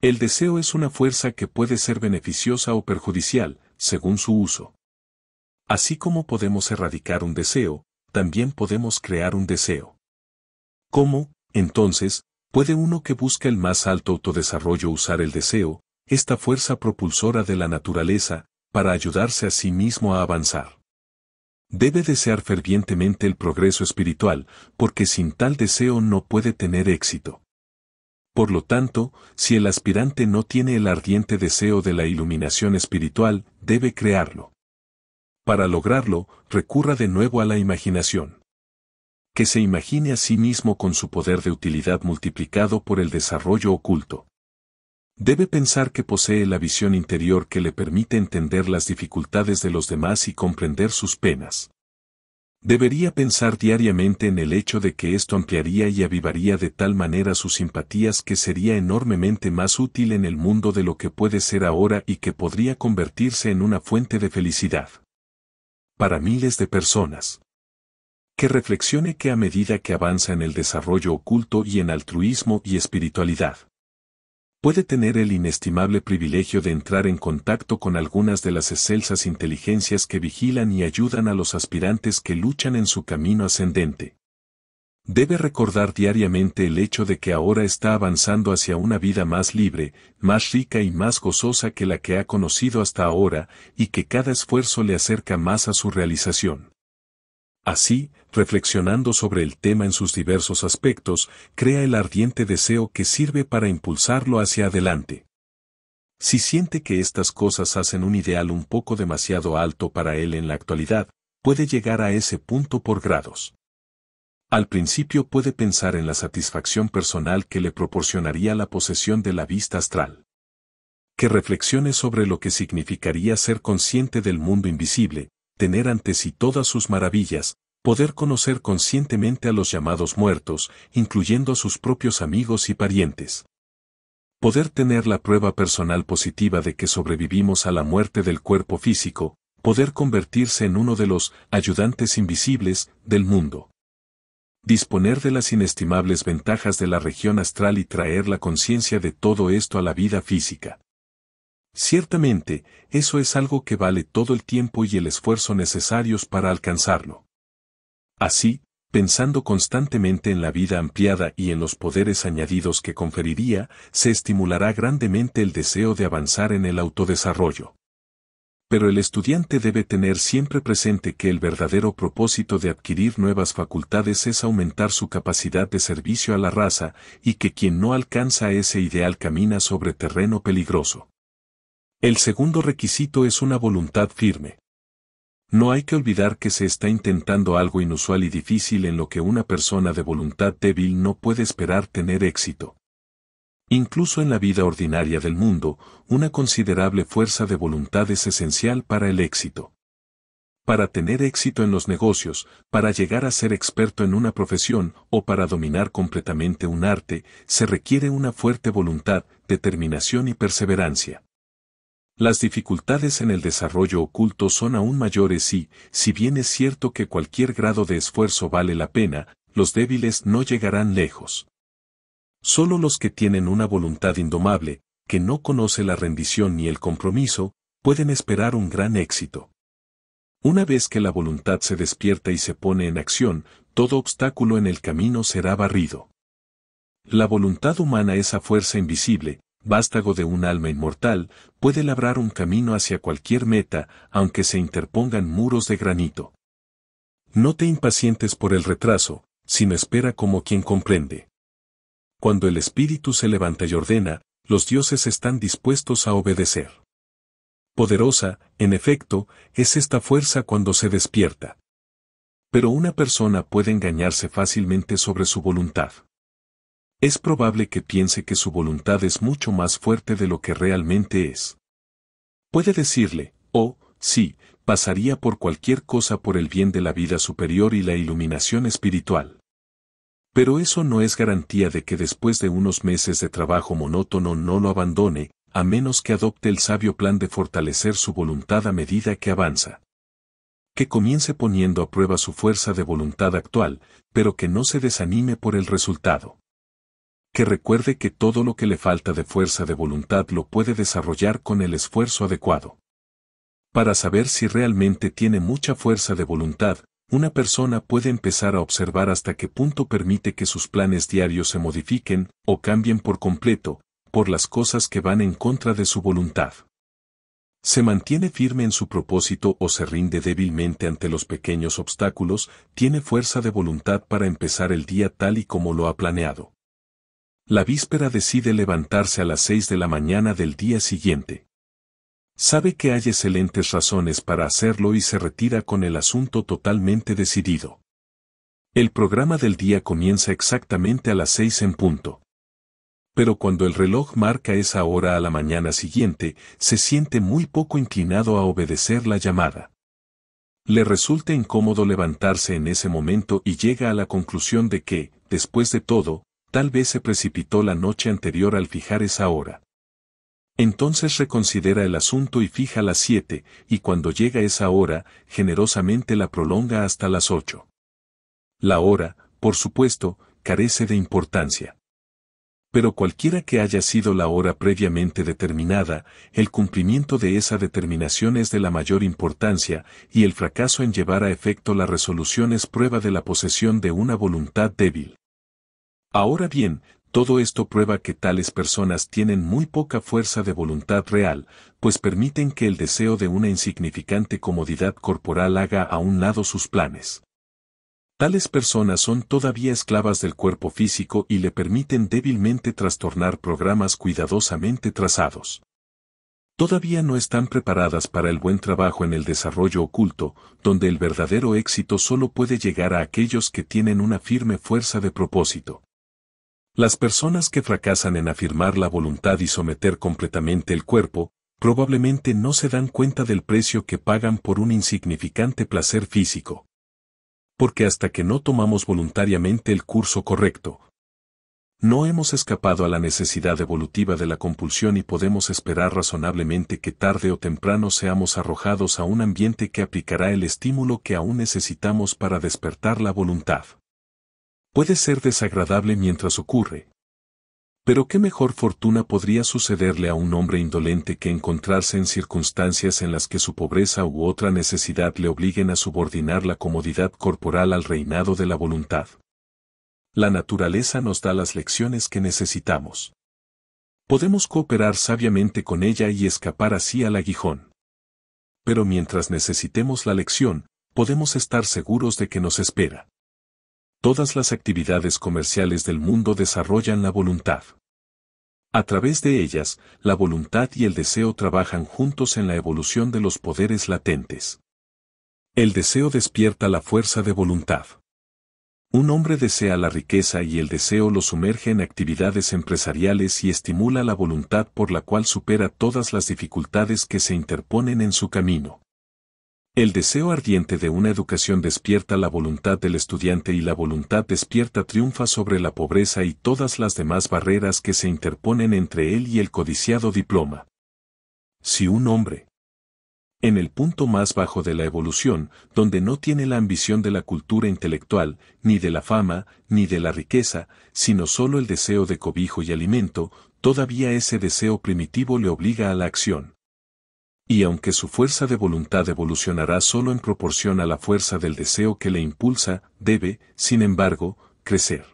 El deseo es una fuerza que puede ser beneficiosa o perjudicial, según su uso. Así como podemos erradicar un deseo, también podemos crear un deseo. ¿Cómo, entonces, puede uno que busca el más alto autodesarrollo usar el deseo, esta fuerza propulsora de la naturaleza, para ayudarse a sí mismo a avanzar? Debe desear fervientemente el progreso espiritual, porque sin tal deseo no puede tener éxito. Por lo tanto, si el aspirante no tiene el ardiente deseo de la iluminación espiritual, debe crearlo. Para lograrlo, recurra de nuevo a la imaginación. Que se imagine a sí mismo con su poder de utilidad multiplicado por el desarrollo oculto. Debe pensar que posee la visión interior que le permite entender las dificultades de los demás y comprender sus penas. Debería pensar diariamente en el hecho de que esto ampliaría y avivaría de tal manera sus simpatías que sería enormemente más útil en el mundo de lo que puede ser ahora y que podría convertirse en una fuente de felicidad. Para miles de personas. Que reflexione que a medida que avanza en el desarrollo oculto y en altruismo y espiritualidad, puede tener el inestimable privilegio de entrar en contacto con algunas de las excelsas inteligencias que vigilan y ayudan a los aspirantes que luchan en su camino ascendente. Debe recordar diariamente el hecho de que ahora está avanzando hacia una vida más libre, más rica y más gozosa que la que ha conocido hasta ahora, y que cada esfuerzo le acerca más a su realización. Así, reflexionando sobre el tema en sus diversos aspectos, crea el ardiente deseo que sirve para impulsarlo hacia adelante. Si siente que estas cosas hacen un ideal un poco demasiado alto para él en la actualidad, puede llegar a ese punto por grados. Al principio puede pensar en la satisfacción personal que le proporcionaría la posesión de la vista astral. Que reflexione sobre lo que significaría ser consciente del mundo invisible, tener ante sí todas sus maravillas, poder conocer conscientemente a los llamados muertos, incluyendo a sus propios amigos y parientes. Poder tener la prueba personal positiva de que sobrevivimos a la muerte del cuerpo físico, poder convertirse en uno de los ayudantes invisibles del mundo. Disponer de las inestimables ventajas de la región astral y traer la conciencia de todo esto a la vida física. Ciertamente, eso es algo que vale todo el tiempo y el esfuerzo necesarios para alcanzarlo. Así, pensando constantemente en la vida ampliada y en los poderes añadidos que conferiría, se estimulará grandemente el deseo de avanzar en el autodesarrollo. Pero el estudiante debe tener siempre presente que el verdadero propósito de adquirir nuevas facultades es aumentar su capacidad de servicio a la raza y que quien no alcanza ese ideal camina sobre terreno peligroso. El segundo requisito es una voluntad firme. No hay que olvidar que se está intentando algo inusual y difícil en lo que una persona de voluntad débil no puede esperar tener éxito. Incluso en la vida ordinaria del mundo, una considerable fuerza de voluntad es esencial para el éxito. Para tener éxito en los negocios, para llegar a ser experto en una profesión o para dominar completamente un arte, se requiere una fuerte voluntad, determinación y perseverancia. Las dificultades en el desarrollo oculto son aún mayores y, si bien es cierto que cualquier grado de esfuerzo vale la pena, los débiles no llegarán lejos. Solo los que tienen una voluntad indomable, que no conoce la rendición ni el compromiso, pueden esperar un gran éxito. Una vez que la voluntad se despierta y se pone en acción, todo obstáculo en el camino será barrido. La voluntad humana es a fuerza invisible, vástago de un alma inmortal, puede labrar un camino hacia cualquier meta, aunque se interpongan muros de granito. No te impacientes por el retraso, sino espera como quien comprende. Cuando el espíritu se levanta y ordena, los dioses están dispuestos a obedecer. Poderosa, en efecto, es esta fuerza cuando se despierta. Pero una persona puede engañarse fácilmente sobre su voluntad es probable que piense que su voluntad es mucho más fuerte de lo que realmente es. Puede decirle, oh, sí, pasaría por cualquier cosa por el bien de la vida superior y la iluminación espiritual. Pero eso no es garantía de que después de unos meses de trabajo monótono no lo abandone, a menos que adopte el sabio plan de fortalecer su voluntad a medida que avanza. Que comience poniendo a prueba su fuerza de voluntad actual, pero que no se desanime por el resultado que recuerde que todo lo que le falta de fuerza de voluntad lo puede desarrollar con el esfuerzo adecuado. Para saber si realmente tiene mucha fuerza de voluntad, una persona puede empezar a observar hasta qué punto permite que sus planes diarios se modifiquen o cambien por completo, por las cosas que van en contra de su voluntad. Se mantiene firme en su propósito o se rinde débilmente ante los pequeños obstáculos, tiene fuerza de voluntad para empezar el día tal y como lo ha planeado. La víspera decide levantarse a las 6 de la mañana del día siguiente. Sabe que hay excelentes razones para hacerlo y se retira con el asunto totalmente decidido. El programa del día comienza exactamente a las 6 en punto. Pero cuando el reloj marca esa hora a la mañana siguiente, se siente muy poco inclinado a obedecer la llamada. Le resulta incómodo levantarse en ese momento y llega a la conclusión de que, después de todo, tal vez se precipitó la noche anterior al fijar esa hora. Entonces reconsidera el asunto y fija las siete, y cuando llega esa hora, generosamente la prolonga hasta las ocho. La hora, por supuesto, carece de importancia. Pero cualquiera que haya sido la hora previamente determinada, el cumplimiento de esa determinación es de la mayor importancia, y el fracaso en llevar a efecto la resolución es prueba de la posesión de una voluntad débil. Ahora bien, todo esto prueba que tales personas tienen muy poca fuerza de voluntad real, pues permiten que el deseo de una insignificante comodidad corporal haga a un lado sus planes. Tales personas son todavía esclavas del cuerpo físico y le permiten débilmente trastornar programas cuidadosamente trazados. Todavía no están preparadas para el buen trabajo en el desarrollo oculto, donde el verdadero éxito solo puede llegar a aquellos que tienen una firme fuerza de propósito. Las personas que fracasan en afirmar la voluntad y someter completamente el cuerpo, probablemente no se dan cuenta del precio que pagan por un insignificante placer físico. Porque hasta que no tomamos voluntariamente el curso correcto, no hemos escapado a la necesidad evolutiva de la compulsión y podemos esperar razonablemente que tarde o temprano seamos arrojados a un ambiente que aplicará el estímulo que aún necesitamos para despertar la voluntad. Puede ser desagradable mientras ocurre. Pero qué mejor fortuna podría sucederle a un hombre indolente que encontrarse en circunstancias en las que su pobreza u otra necesidad le obliguen a subordinar la comodidad corporal al reinado de la voluntad. La naturaleza nos da las lecciones que necesitamos. Podemos cooperar sabiamente con ella y escapar así al aguijón. Pero mientras necesitemos la lección, podemos estar seguros de que nos espera todas las actividades comerciales del mundo desarrollan la voluntad. A través de ellas, la voluntad y el deseo trabajan juntos en la evolución de los poderes latentes. El deseo despierta la fuerza de voluntad. Un hombre desea la riqueza y el deseo lo sumerge en actividades empresariales y estimula la voluntad por la cual supera todas las dificultades que se interponen en su camino. El deseo ardiente de una educación despierta la voluntad del estudiante y la voluntad despierta triunfa sobre la pobreza y todas las demás barreras que se interponen entre él y el codiciado diploma. Si un hombre, en el punto más bajo de la evolución, donde no tiene la ambición de la cultura intelectual, ni de la fama, ni de la riqueza, sino solo el deseo de cobijo y alimento, todavía ese deseo primitivo le obliga a la acción y aunque su fuerza de voluntad evolucionará solo en proporción a la fuerza del deseo que le impulsa, debe, sin embargo, crecer.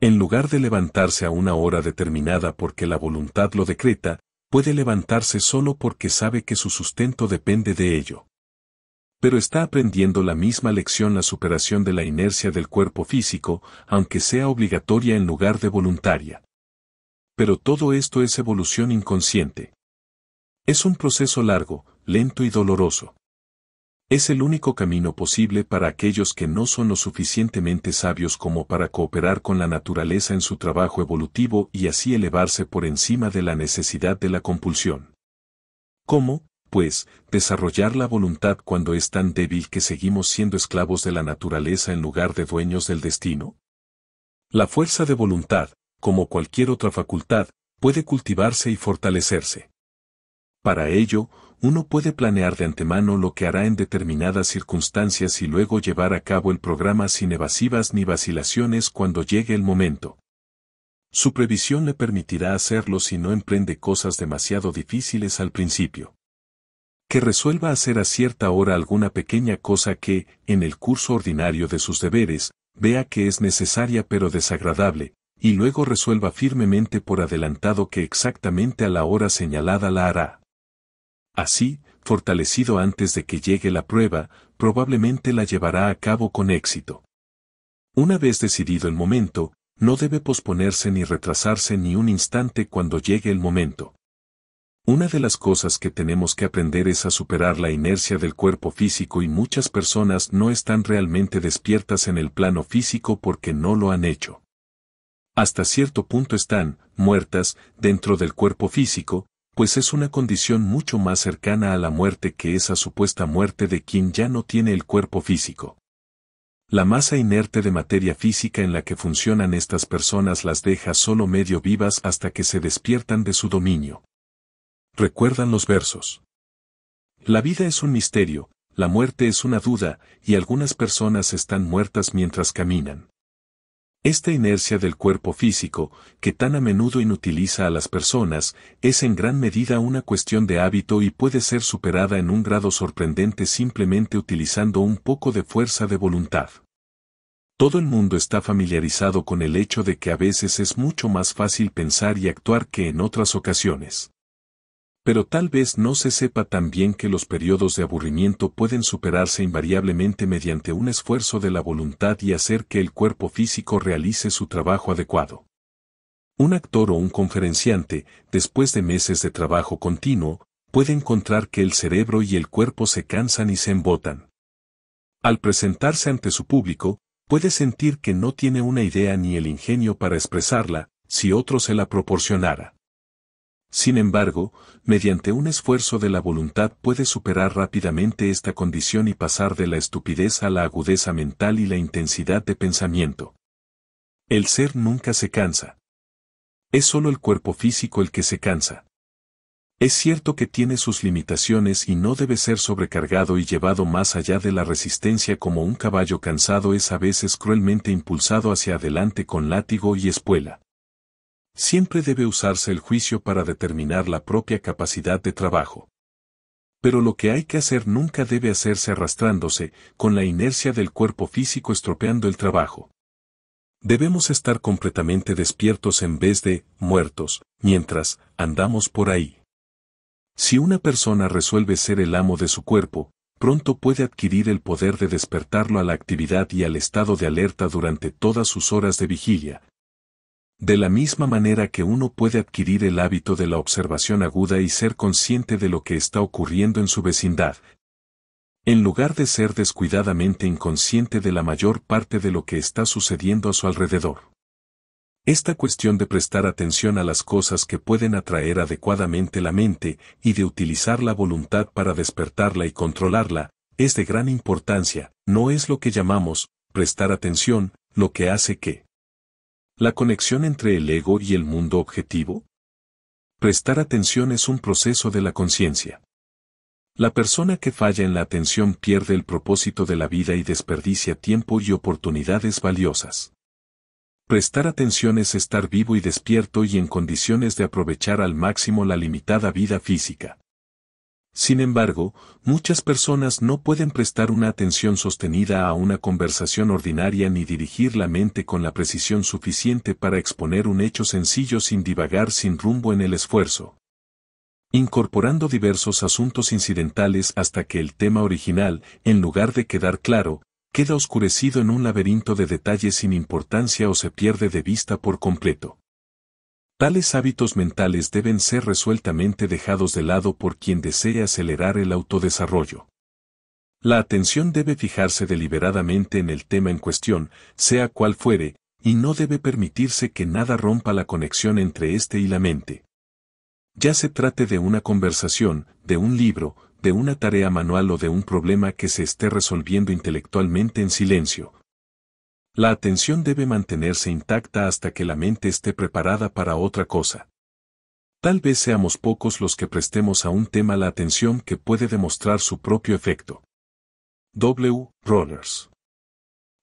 En lugar de levantarse a una hora determinada porque la voluntad lo decreta, puede levantarse solo porque sabe que su sustento depende de ello. Pero está aprendiendo la misma lección la superación de la inercia del cuerpo físico, aunque sea obligatoria en lugar de voluntaria. Pero todo esto es evolución inconsciente. Es un proceso largo, lento y doloroso. Es el único camino posible para aquellos que no son lo suficientemente sabios como para cooperar con la naturaleza en su trabajo evolutivo y así elevarse por encima de la necesidad de la compulsión. ¿Cómo, pues, desarrollar la voluntad cuando es tan débil que seguimos siendo esclavos de la naturaleza en lugar de dueños del destino? La fuerza de voluntad, como cualquier otra facultad, puede cultivarse y fortalecerse. Para ello, uno puede planear de antemano lo que hará en determinadas circunstancias y luego llevar a cabo el programa sin evasivas ni vacilaciones cuando llegue el momento. Su previsión le permitirá hacerlo si no emprende cosas demasiado difíciles al principio. Que resuelva hacer a cierta hora alguna pequeña cosa que, en el curso ordinario de sus deberes, vea que es necesaria pero desagradable, y luego resuelva firmemente por adelantado que exactamente a la hora señalada la hará. Así, fortalecido antes de que llegue la prueba, probablemente la llevará a cabo con éxito. Una vez decidido el momento, no debe posponerse ni retrasarse ni un instante cuando llegue el momento. Una de las cosas que tenemos que aprender es a superar la inercia del cuerpo físico y muchas personas no están realmente despiertas en el plano físico porque no lo han hecho. Hasta cierto punto están, muertas, dentro del cuerpo físico, pues es una condición mucho más cercana a la muerte que esa supuesta muerte de quien ya no tiene el cuerpo físico. La masa inerte de materia física en la que funcionan estas personas las deja solo medio vivas hasta que se despiertan de su dominio. Recuerdan los versos. La vida es un misterio, la muerte es una duda, y algunas personas están muertas mientras caminan. Esta inercia del cuerpo físico, que tan a menudo inutiliza a las personas, es en gran medida una cuestión de hábito y puede ser superada en un grado sorprendente simplemente utilizando un poco de fuerza de voluntad. Todo el mundo está familiarizado con el hecho de que a veces es mucho más fácil pensar y actuar que en otras ocasiones pero tal vez no se sepa tan bien que los periodos de aburrimiento pueden superarse invariablemente mediante un esfuerzo de la voluntad y hacer que el cuerpo físico realice su trabajo adecuado. Un actor o un conferenciante, después de meses de trabajo continuo, puede encontrar que el cerebro y el cuerpo se cansan y se embotan. Al presentarse ante su público, puede sentir que no tiene una idea ni el ingenio para expresarla, si otro se la proporcionara. Sin embargo, mediante un esfuerzo de la voluntad puede superar rápidamente esta condición y pasar de la estupidez a la agudeza mental y la intensidad de pensamiento. El ser nunca se cansa. Es solo el cuerpo físico el que se cansa. Es cierto que tiene sus limitaciones y no debe ser sobrecargado y llevado más allá de la resistencia como un caballo cansado es a veces cruelmente impulsado hacia adelante con látigo y espuela. Siempre debe usarse el juicio para determinar la propia capacidad de trabajo. Pero lo que hay que hacer nunca debe hacerse arrastrándose, con la inercia del cuerpo físico estropeando el trabajo. Debemos estar completamente despiertos en vez de muertos, mientras andamos por ahí. Si una persona resuelve ser el amo de su cuerpo, pronto puede adquirir el poder de despertarlo a la actividad y al estado de alerta durante todas sus horas de vigilia, de la misma manera que uno puede adquirir el hábito de la observación aguda y ser consciente de lo que está ocurriendo en su vecindad, en lugar de ser descuidadamente inconsciente de la mayor parte de lo que está sucediendo a su alrededor. Esta cuestión de prestar atención a las cosas que pueden atraer adecuadamente la mente y de utilizar la voluntad para despertarla y controlarla, es de gran importancia, no es lo que llamamos prestar atención, lo que hace que la conexión entre el ego y el mundo objetivo. Prestar atención es un proceso de la conciencia. La persona que falla en la atención pierde el propósito de la vida y desperdicia tiempo y oportunidades valiosas. Prestar atención es estar vivo y despierto y en condiciones de aprovechar al máximo la limitada vida física. Sin embargo, muchas personas no pueden prestar una atención sostenida a una conversación ordinaria ni dirigir la mente con la precisión suficiente para exponer un hecho sencillo sin divagar sin rumbo en el esfuerzo. Incorporando diversos asuntos incidentales hasta que el tema original, en lugar de quedar claro, queda oscurecido en un laberinto de detalles sin importancia o se pierde de vista por completo. Tales hábitos mentales deben ser resueltamente dejados de lado por quien desee acelerar el autodesarrollo. La atención debe fijarse deliberadamente en el tema en cuestión, sea cual fuere, y no debe permitirse que nada rompa la conexión entre éste y la mente. Ya se trate de una conversación, de un libro, de una tarea manual o de un problema que se esté resolviendo intelectualmente en silencio, la atención debe mantenerse intacta hasta que la mente esté preparada para otra cosa. Tal vez seamos pocos los que prestemos a un tema la atención que puede demostrar su propio efecto. W. Rollers.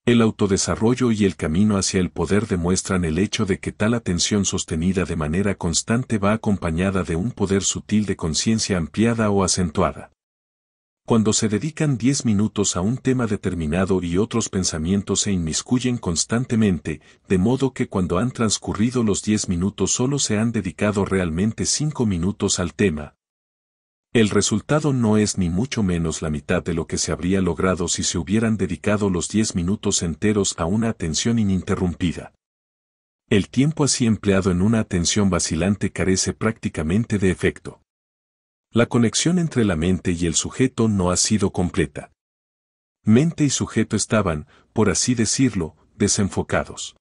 El autodesarrollo y el camino hacia el poder demuestran el hecho de que tal atención sostenida de manera constante va acompañada de un poder sutil de conciencia ampliada o acentuada. Cuando se dedican 10 minutos a un tema determinado y otros pensamientos se inmiscuyen constantemente, de modo que cuando han transcurrido los 10 minutos solo se han dedicado realmente 5 minutos al tema. El resultado no es ni mucho menos la mitad de lo que se habría logrado si se hubieran dedicado los 10 minutos enteros a una atención ininterrumpida. El tiempo así empleado en una atención vacilante carece prácticamente de efecto. La conexión entre la mente y el sujeto no ha sido completa. Mente y sujeto estaban, por así decirlo, desenfocados.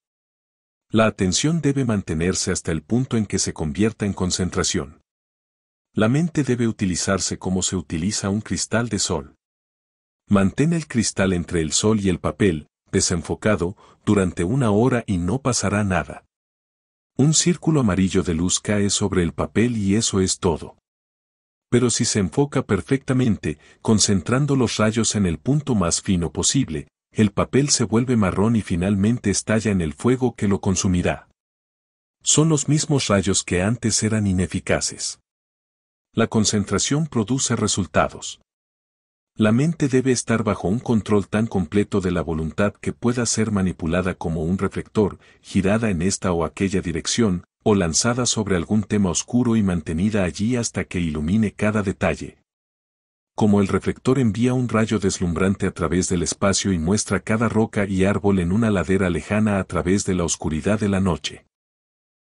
La atención debe mantenerse hasta el punto en que se convierta en concentración. La mente debe utilizarse como se utiliza un cristal de sol. Mantén el cristal entre el sol y el papel, desenfocado, durante una hora y no pasará nada. Un círculo amarillo de luz cae sobre el papel y eso es todo pero si se enfoca perfectamente, concentrando los rayos en el punto más fino posible, el papel se vuelve marrón y finalmente estalla en el fuego que lo consumirá. Son los mismos rayos que antes eran ineficaces. La concentración produce resultados. La mente debe estar bajo un control tan completo de la voluntad que pueda ser manipulada como un reflector, girada en esta o aquella dirección, o lanzada sobre algún tema oscuro y mantenida allí hasta que ilumine cada detalle. Como el reflector envía un rayo deslumbrante a través del espacio y muestra cada roca y árbol en una ladera lejana a través de la oscuridad de la noche.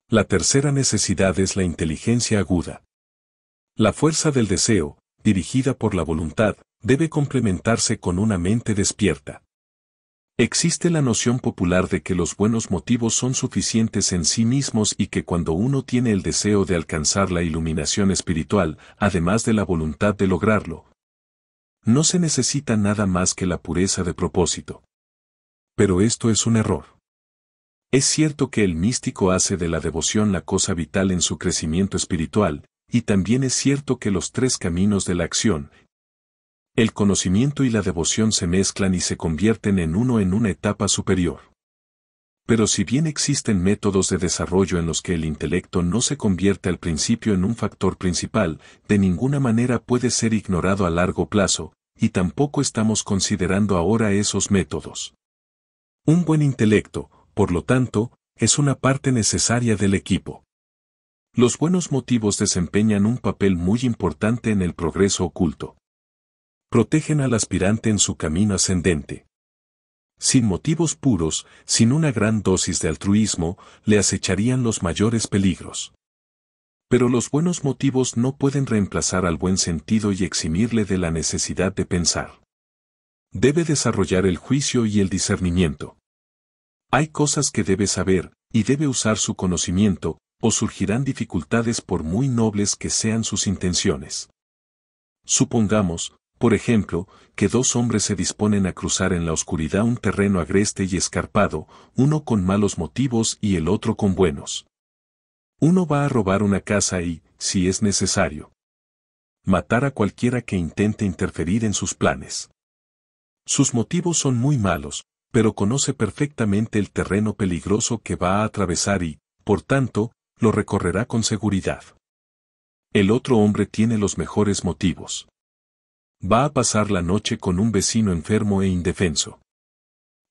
La tercera necesidad es la inteligencia aguda. La fuerza del deseo, dirigida por la voluntad, debe complementarse con una mente despierta. Existe la noción popular de que los buenos motivos son suficientes en sí mismos y que cuando uno tiene el deseo de alcanzar la iluminación espiritual, además de la voluntad de lograrlo, no se necesita nada más que la pureza de propósito. Pero esto es un error. Es cierto que el místico hace de la devoción la cosa vital en su crecimiento espiritual, y también es cierto que los tres caminos de la acción, el conocimiento y la devoción se mezclan y se convierten en uno en una etapa superior. Pero si bien existen métodos de desarrollo en los que el intelecto no se convierte al principio en un factor principal, de ninguna manera puede ser ignorado a largo plazo, y tampoco estamos considerando ahora esos métodos. Un buen intelecto, por lo tanto, es una parte necesaria del equipo. Los buenos motivos desempeñan un papel muy importante en el progreso oculto protegen al aspirante en su camino ascendente. Sin motivos puros, sin una gran dosis de altruismo, le acecharían los mayores peligros. Pero los buenos motivos no pueden reemplazar al buen sentido y eximirle de la necesidad de pensar. Debe desarrollar el juicio y el discernimiento. Hay cosas que debe saber, y debe usar su conocimiento, o surgirán dificultades por muy nobles que sean sus intenciones. Supongamos, por ejemplo, que dos hombres se disponen a cruzar en la oscuridad un terreno agreste y escarpado, uno con malos motivos y el otro con buenos. Uno va a robar una casa y, si es necesario, matar a cualquiera que intente interferir en sus planes. Sus motivos son muy malos, pero conoce perfectamente el terreno peligroso que va a atravesar y, por tanto, lo recorrerá con seguridad. El otro hombre tiene los mejores motivos va a pasar la noche con un vecino enfermo e indefenso.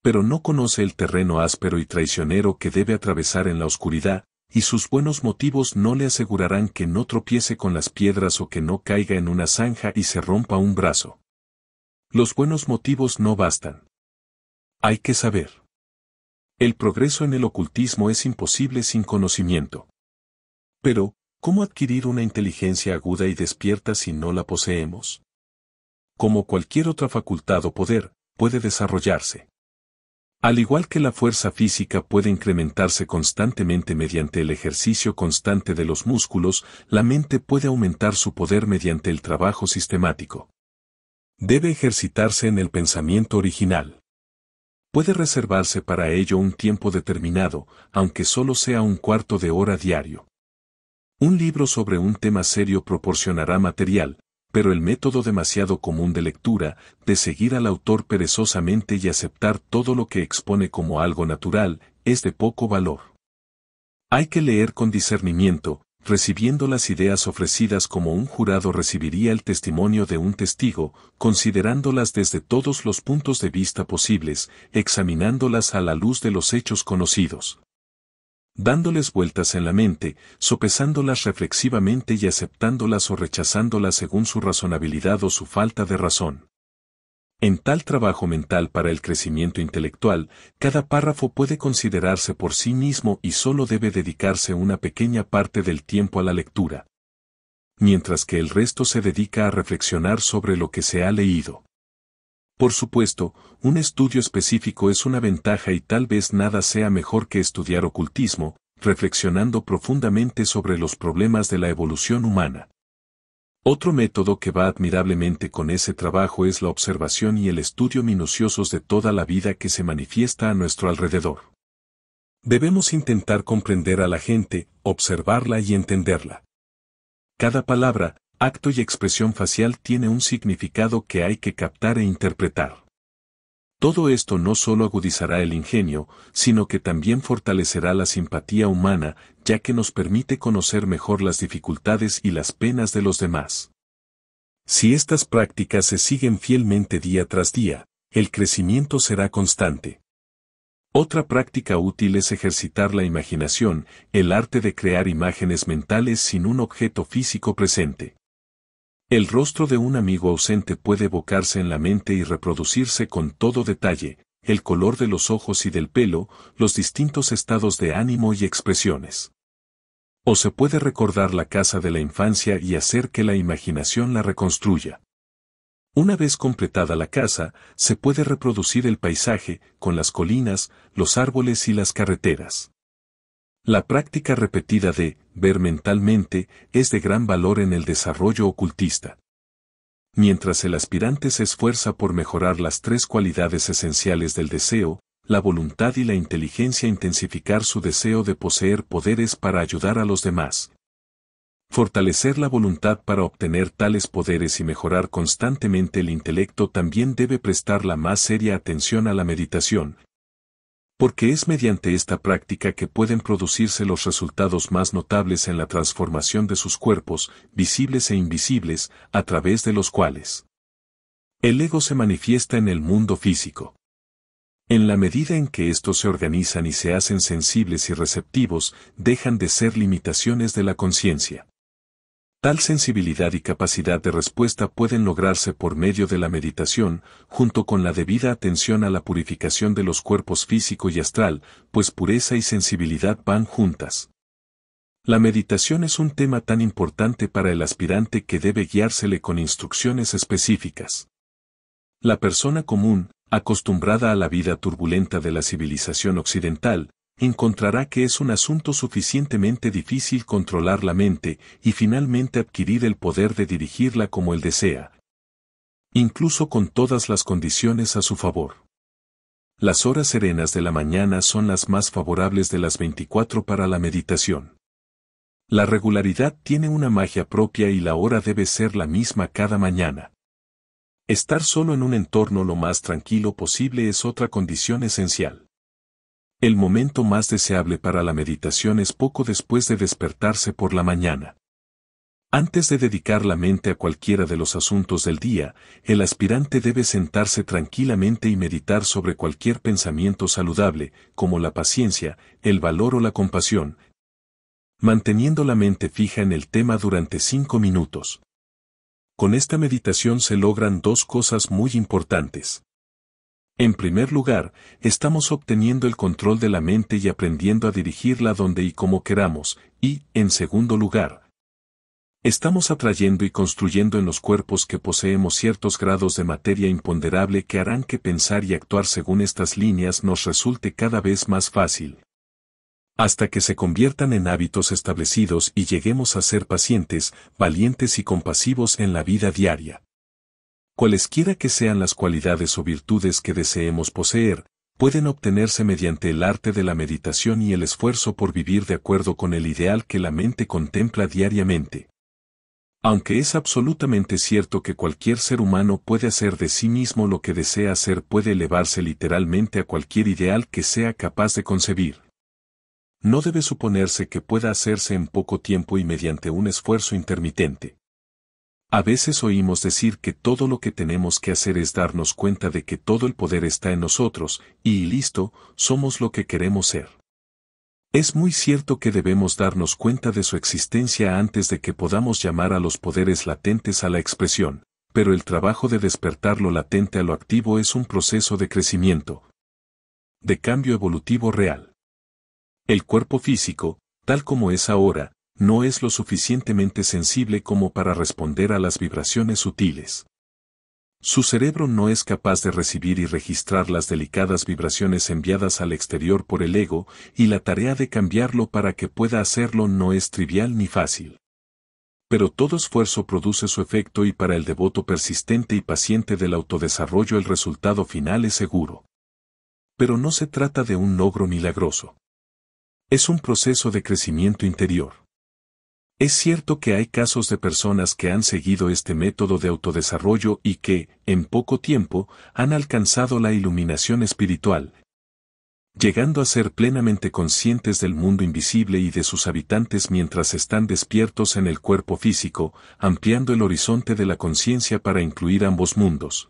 Pero no conoce el terreno áspero y traicionero que debe atravesar en la oscuridad, y sus buenos motivos no le asegurarán que no tropiece con las piedras o que no caiga en una zanja y se rompa un brazo. Los buenos motivos no bastan. Hay que saber. El progreso en el ocultismo es imposible sin conocimiento. Pero, ¿cómo adquirir una inteligencia aguda y despierta si no la poseemos? como cualquier otra facultad o poder, puede desarrollarse. Al igual que la fuerza física puede incrementarse constantemente mediante el ejercicio constante de los músculos, la mente puede aumentar su poder mediante el trabajo sistemático. Debe ejercitarse en el pensamiento original. Puede reservarse para ello un tiempo determinado, aunque solo sea un cuarto de hora diario. Un libro sobre un tema serio proporcionará material, pero el método demasiado común de lectura, de seguir al autor perezosamente y aceptar todo lo que expone como algo natural, es de poco valor. Hay que leer con discernimiento, recibiendo las ideas ofrecidas como un jurado recibiría el testimonio de un testigo, considerándolas desde todos los puntos de vista posibles, examinándolas a la luz de los hechos conocidos dándoles vueltas en la mente, sopesándolas reflexivamente y aceptándolas o rechazándolas según su razonabilidad o su falta de razón. En tal trabajo mental para el crecimiento intelectual, cada párrafo puede considerarse por sí mismo y solo debe dedicarse una pequeña parte del tiempo a la lectura, mientras que el resto se dedica a reflexionar sobre lo que se ha leído. Por supuesto, un estudio específico es una ventaja y tal vez nada sea mejor que estudiar ocultismo, reflexionando profundamente sobre los problemas de la evolución humana. Otro método que va admirablemente con ese trabajo es la observación y el estudio minuciosos de toda la vida que se manifiesta a nuestro alrededor. Debemos intentar comprender a la gente, observarla y entenderla. Cada palabra, acto y expresión facial tiene un significado que hay que captar e interpretar. Todo esto no solo agudizará el ingenio, sino que también fortalecerá la simpatía humana, ya que nos permite conocer mejor las dificultades y las penas de los demás. Si estas prácticas se siguen fielmente día tras día, el crecimiento será constante. Otra práctica útil es ejercitar la imaginación, el arte de crear imágenes mentales sin un objeto físico presente. El rostro de un amigo ausente puede evocarse en la mente y reproducirse con todo detalle, el color de los ojos y del pelo, los distintos estados de ánimo y expresiones. O se puede recordar la casa de la infancia y hacer que la imaginación la reconstruya. Una vez completada la casa, se puede reproducir el paisaje, con las colinas, los árboles y las carreteras. La práctica repetida de ver mentalmente, es de gran valor en el desarrollo ocultista. Mientras el aspirante se esfuerza por mejorar las tres cualidades esenciales del deseo, la voluntad y la inteligencia intensificar su deseo de poseer poderes para ayudar a los demás. Fortalecer la voluntad para obtener tales poderes y mejorar constantemente el intelecto también debe prestar la más seria atención a la meditación, porque es mediante esta práctica que pueden producirse los resultados más notables en la transformación de sus cuerpos, visibles e invisibles, a través de los cuales el ego se manifiesta en el mundo físico. En la medida en que estos se organizan y se hacen sensibles y receptivos, dejan de ser limitaciones de la conciencia. Tal sensibilidad y capacidad de respuesta pueden lograrse por medio de la meditación, junto con la debida atención a la purificación de los cuerpos físico y astral, pues pureza y sensibilidad van juntas. La meditación es un tema tan importante para el aspirante que debe guiársele con instrucciones específicas. La persona común, acostumbrada a la vida turbulenta de la civilización occidental, encontrará que es un asunto suficientemente difícil controlar la mente y finalmente adquirir el poder de dirigirla como él desea, incluso con todas las condiciones a su favor. Las horas serenas de la mañana son las más favorables de las 24 para la meditación. La regularidad tiene una magia propia y la hora debe ser la misma cada mañana. Estar solo en un entorno lo más tranquilo posible es otra condición esencial. El momento más deseable para la meditación es poco después de despertarse por la mañana. Antes de dedicar la mente a cualquiera de los asuntos del día, el aspirante debe sentarse tranquilamente y meditar sobre cualquier pensamiento saludable, como la paciencia, el valor o la compasión, manteniendo la mente fija en el tema durante cinco minutos. Con esta meditación se logran dos cosas muy importantes. En primer lugar, estamos obteniendo el control de la mente y aprendiendo a dirigirla donde y como queramos, y, en segundo lugar, estamos atrayendo y construyendo en los cuerpos que poseemos ciertos grados de materia imponderable que harán que pensar y actuar según estas líneas nos resulte cada vez más fácil. Hasta que se conviertan en hábitos establecidos y lleguemos a ser pacientes, valientes y compasivos en la vida diaria cualesquiera que sean las cualidades o virtudes que deseemos poseer, pueden obtenerse mediante el arte de la meditación y el esfuerzo por vivir de acuerdo con el ideal que la mente contempla diariamente. Aunque es absolutamente cierto que cualquier ser humano puede hacer de sí mismo lo que desea hacer, puede elevarse literalmente a cualquier ideal que sea capaz de concebir. No debe suponerse que pueda hacerse en poco tiempo y mediante un esfuerzo intermitente. A veces oímos decir que todo lo que tenemos que hacer es darnos cuenta de que todo el poder está en nosotros, y listo, somos lo que queremos ser. Es muy cierto que debemos darnos cuenta de su existencia antes de que podamos llamar a los poderes latentes a la expresión, pero el trabajo de despertar lo latente a lo activo es un proceso de crecimiento, de cambio evolutivo real. El cuerpo físico, tal como es ahora, no es lo suficientemente sensible como para responder a las vibraciones sutiles. Su cerebro no es capaz de recibir y registrar las delicadas vibraciones enviadas al exterior por el ego, y la tarea de cambiarlo para que pueda hacerlo no es trivial ni fácil. Pero todo esfuerzo produce su efecto y para el devoto persistente y paciente del autodesarrollo el resultado final es seguro. Pero no se trata de un logro milagroso. Es un proceso de crecimiento interior. Es cierto que hay casos de personas que han seguido este método de autodesarrollo y que, en poco tiempo, han alcanzado la iluminación espiritual, llegando a ser plenamente conscientes del mundo invisible y de sus habitantes mientras están despiertos en el cuerpo físico, ampliando el horizonte de la conciencia para incluir ambos mundos.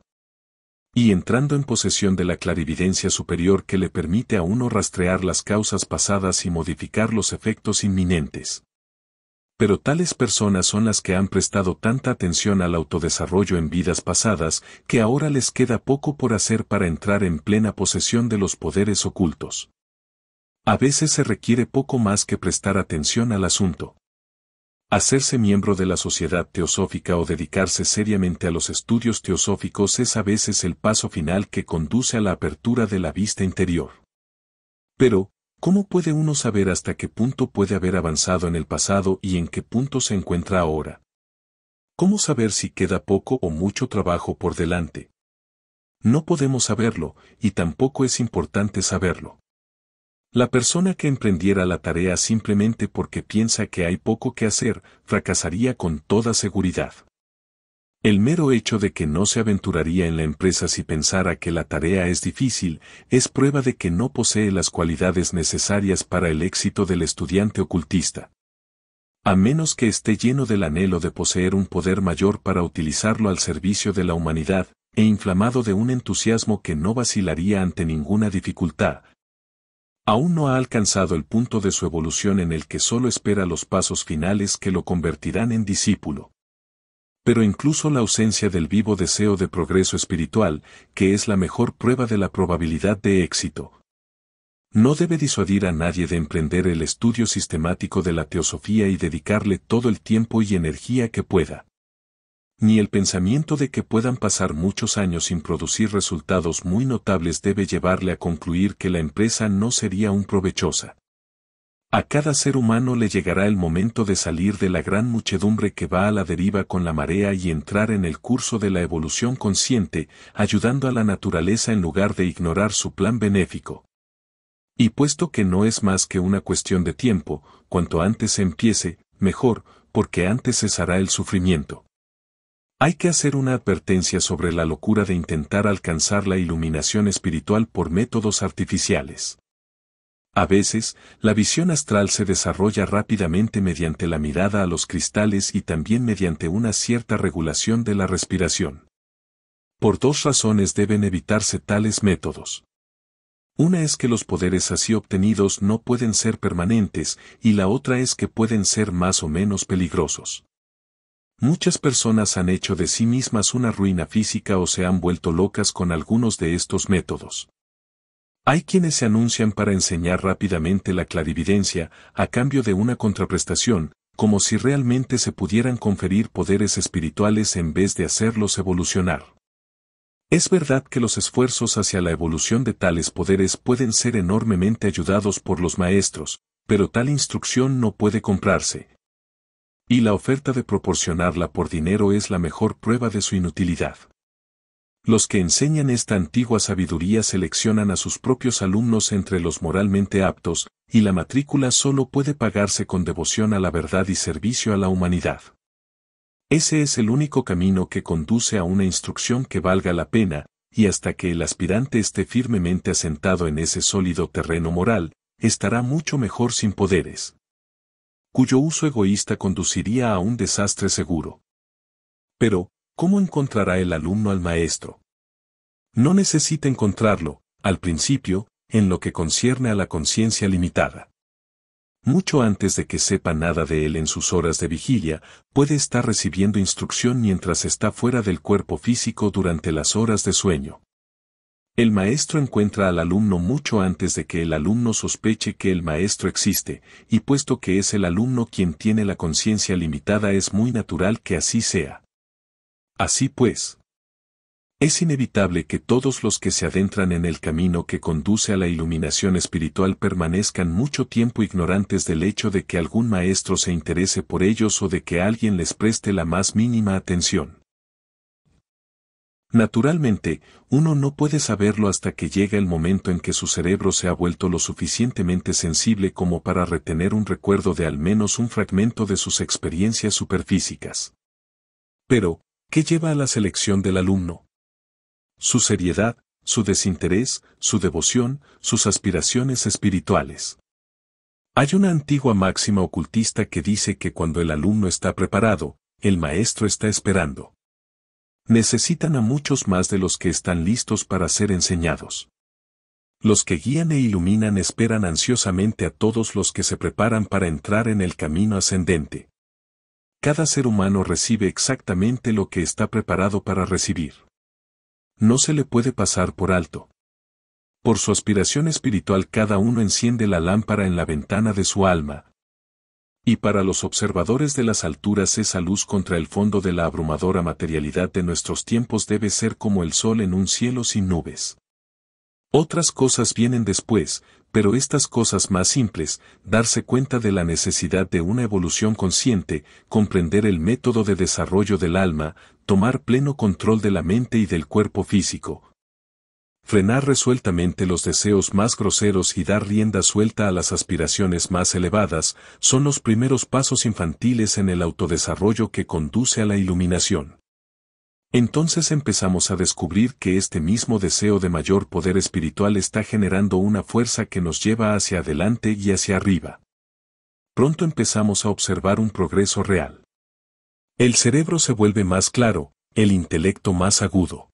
Y entrando en posesión de la clarividencia superior que le permite a uno rastrear las causas pasadas y modificar los efectos inminentes. Pero tales personas son las que han prestado tanta atención al autodesarrollo en vidas pasadas que ahora les queda poco por hacer para entrar en plena posesión de los poderes ocultos. A veces se requiere poco más que prestar atención al asunto. Hacerse miembro de la sociedad teosófica o dedicarse seriamente a los estudios teosóficos es a veces el paso final que conduce a la apertura de la vista interior. Pero, ¿Cómo puede uno saber hasta qué punto puede haber avanzado en el pasado y en qué punto se encuentra ahora? ¿Cómo saber si queda poco o mucho trabajo por delante? No podemos saberlo, y tampoco es importante saberlo. La persona que emprendiera la tarea simplemente porque piensa que hay poco que hacer, fracasaría con toda seguridad. El mero hecho de que no se aventuraría en la empresa si pensara que la tarea es difícil es prueba de que no posee las cualidades necesarias para el éxito del estudiante ocultista. A menos que esté lleno del anhelo de poseer un poder mayor para utilizarlo al servicio de la humanidad, e inflamado de un entusiasmo que no vacilaría ante ninguna dificultad, aún no ha alcanzado el punto de su evolución en el que solo espera los pasos finales que lo convertirán en discípulo pero incluso la ausencia del vivo deseo de progreso espiritual, que es la mejor prueba de la probabilidad de éxito. No debe disuadir a nadie de emprender el estudio sistemático de la teosofía y dedicarle todo el tiempo y energía que pueda. Ni el pensamiento de que puedan pasar muchos años sin producir resultados muy notables debe llevarle a concluir que la empresa no sería un provechosa. A cada ser humano le llegará el momento de salir de la gran muchedumbre que va a la deriva con la marea y entrar en el curso de la evolución consciente, ayudando a la naturaleza en lugar de ignorar su plan benéfico. Y puesto que no es más que una cuestión de tiempo, cuanto antes empiece, mejor, porque antes cesará el sufrimiento. Hay que hacer una advertencia sobre la locura de intentar alcanzar la iluminación espiritual por métodos artificiales. A veces, la visión astral se desarrolla rápidamente mediante la mirada a los cristales y también mediante una cierta regulación de la respiración. Por dos razones deben evitarse tales métodos. Una es que los poderes así obtenidos no pueden ser permanentes y la otra es que pueden ser más o menos peligrosos. Muchas personas han hecho de sí mismas una ruina física o se han vuelto locas con algunos de estos métodos. Hay quienes se anuncian para enseñar rápidamente la clarividencia a cambio de una contraprestación, como si realmente se pudieran conferir poderes espirituales en vez de hacerlos evolucionar. Es verdad que los esfuerzos hacia la evolución de tales poderes pueden ser enormemente ayudados por los maestros, pero tal instrucción no puede comprarse. Y la oferta de proporcionarla por dinero es la mejor prueba de su inutilidad. Los que enseñan esta antigua sabiduría seleccionan a sus propios alumnos entre los moralmente aptos, y la matrícula solo puede pagarse con devoción a la verdad y servicio a la humanidad. Ese es el único camino que conduce a una instrucción que valga la pena, y hasta que el aspirante esté firmemente asentado en ese sólido terreno moral, estará mucho mejor sin poderes, cuyo uso egoísta conduciría a un desastre seguro. Pero, ¿Cómo encontrará el alumno al maestro? No necesita encontrarlo, al principio, en lo que concierne a la conciencia limitada. Mucho antes de que sepa nada de él en sus horas de vigilia, puede estar recibiendo instrucción mientras está fuera del cuerpo físico durante las horas de sueño. El maestro encuentra al alumno mucho antes de que el alumno sospeche que el maestro existe, y puesto que es el alumno quien tiene la conciencia limitada es muy natural que así sea. Así pues, es inevitable que todos los que se adentran en el camino que conduce a la iluminación espiritual permanezcan mucho tiempo ignorantes del hecho de que algún maestro se interese por ellos o de que alguien les preste la más mínima atención. Naturalmente, uno no puede saberlo hasta que llega el momento en que su cerebro se ha vuelto lo suficientemente sensible como para retener un recuerdo de al menos un fragmento de sus experiencias superfísicas. Pero, ¿Qué lleva a la selección del alumno. Su seriedad, su desinterés, su devoción, sus aspiraciones espirituales. Hay una antigua máxima ocultista que dice que cuando el alumno está preparado, el maestro está esperando. Necesitan a muchos más de los que están listos para ser enseñados. Los que guían e iluminan esperan ansiosamente a todos los que se preparan para entrar en el camino ascendente cada ser humano recibe exactamente lo que está preparado para recibir. No se le puede pasar por alto. Por su aspiración espiritual cada uno enciende la lámpara en la ventana de su alma. Y para los observadores de las alturas esa luz contra el fondo de la abrumadora materialidad de nuestros tiempos debe ser como el sol en un cielo sin nubes. Otras cosas vienen después, pero estas cosas más simples, darse cuenta de la necesidad de una evolución consciente, comprender el método de desarrollo del alma, tomar pleno control de la mente y del cuerpo físico, frenar resueltamente los deseos más groseros y dar rienda suelta a las aspiraciones más elevadas, son los primeros pasos infantiles en el autodesarrollo que conduce a la iluminación. Entonces empezamos a descubrir que este mismo deseo de mayor poder espiritual está generando una fuerza que nos lleva hacia adelante y hacia arriba. Pronto empezamos a observar un progreso real. El cerebro se vuelve más claro, el intelecto más agudo.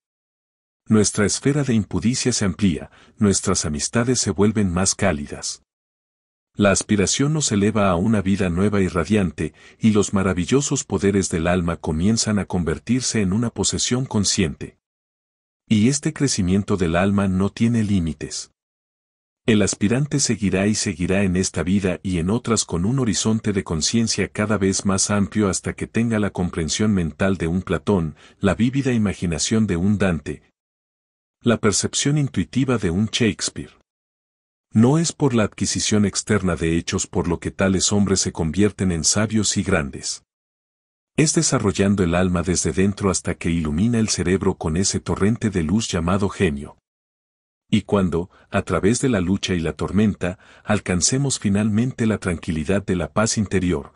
Nuestra esfera de impudicia se amplía, nuestras amistades se vuelven más cálidas. La aspiración nos eleva a una vida nueva y radiante, y los maravillosos poderes del alma comienzan a convertirse en una posesión consciente. Y este crecimiento del alma no tiene límites. El aspirante seguirá y seguirá en esta vida y en otras con un horizonte de conciencia cada vez más amplio hasta que tenga la comprensión mental de un Platón, la vívida imaginación de un Dante, la percepción intuitiva de un Shakespeare. No es por la adquisición externa de hechos por lo que tales hombres se convierten en sabios y grandes. Es desarrollando el alma desde dentro hasta que ilumina el cerebro con ese torrente de luz llamado genio. Y cuando, a través de la lucha y la tormenta, alcancemos finalmente la tranquilidad de la paz interior,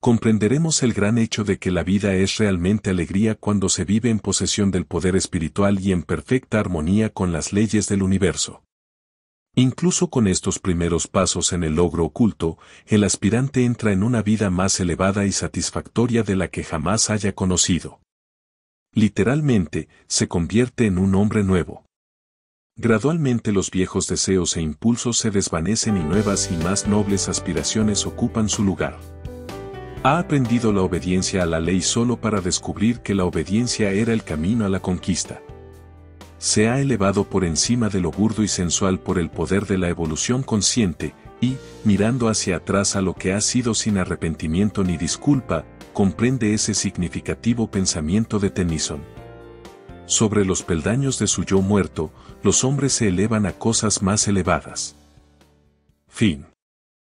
comprenderemos el gran hecho de que la vida es realmente alegría cuando se vive en posesión del poder espiritual y en perfecta armonía con las leyes del universo. Incluso con estos primeros pasos en el logro oculto, el aspirante entra en una vida más elevada y satisfactoria de la que jamás haya conocido. Literalmente, se convierte en un hombre nuevo. Gradualmente los viejos deseos e impulsos se desvanecen y nuevas y más nobles aspiraciones ocupan su lugar. Ha aprendido la obediencia a la ley solo para descubrir que la obediencia era el camino a la conquista se ha elevado por encima de lo burdo y sensual por el poder de la evolución consciente, y, mirando hacia atrás a lo que ha sido sin arrepentimiento ni disculpa, comprende ese significativo pensamiento de Tennyson. Sobre los peldaños de su yo muerto, los hombres se elevan a cosas más elevadas. Fin.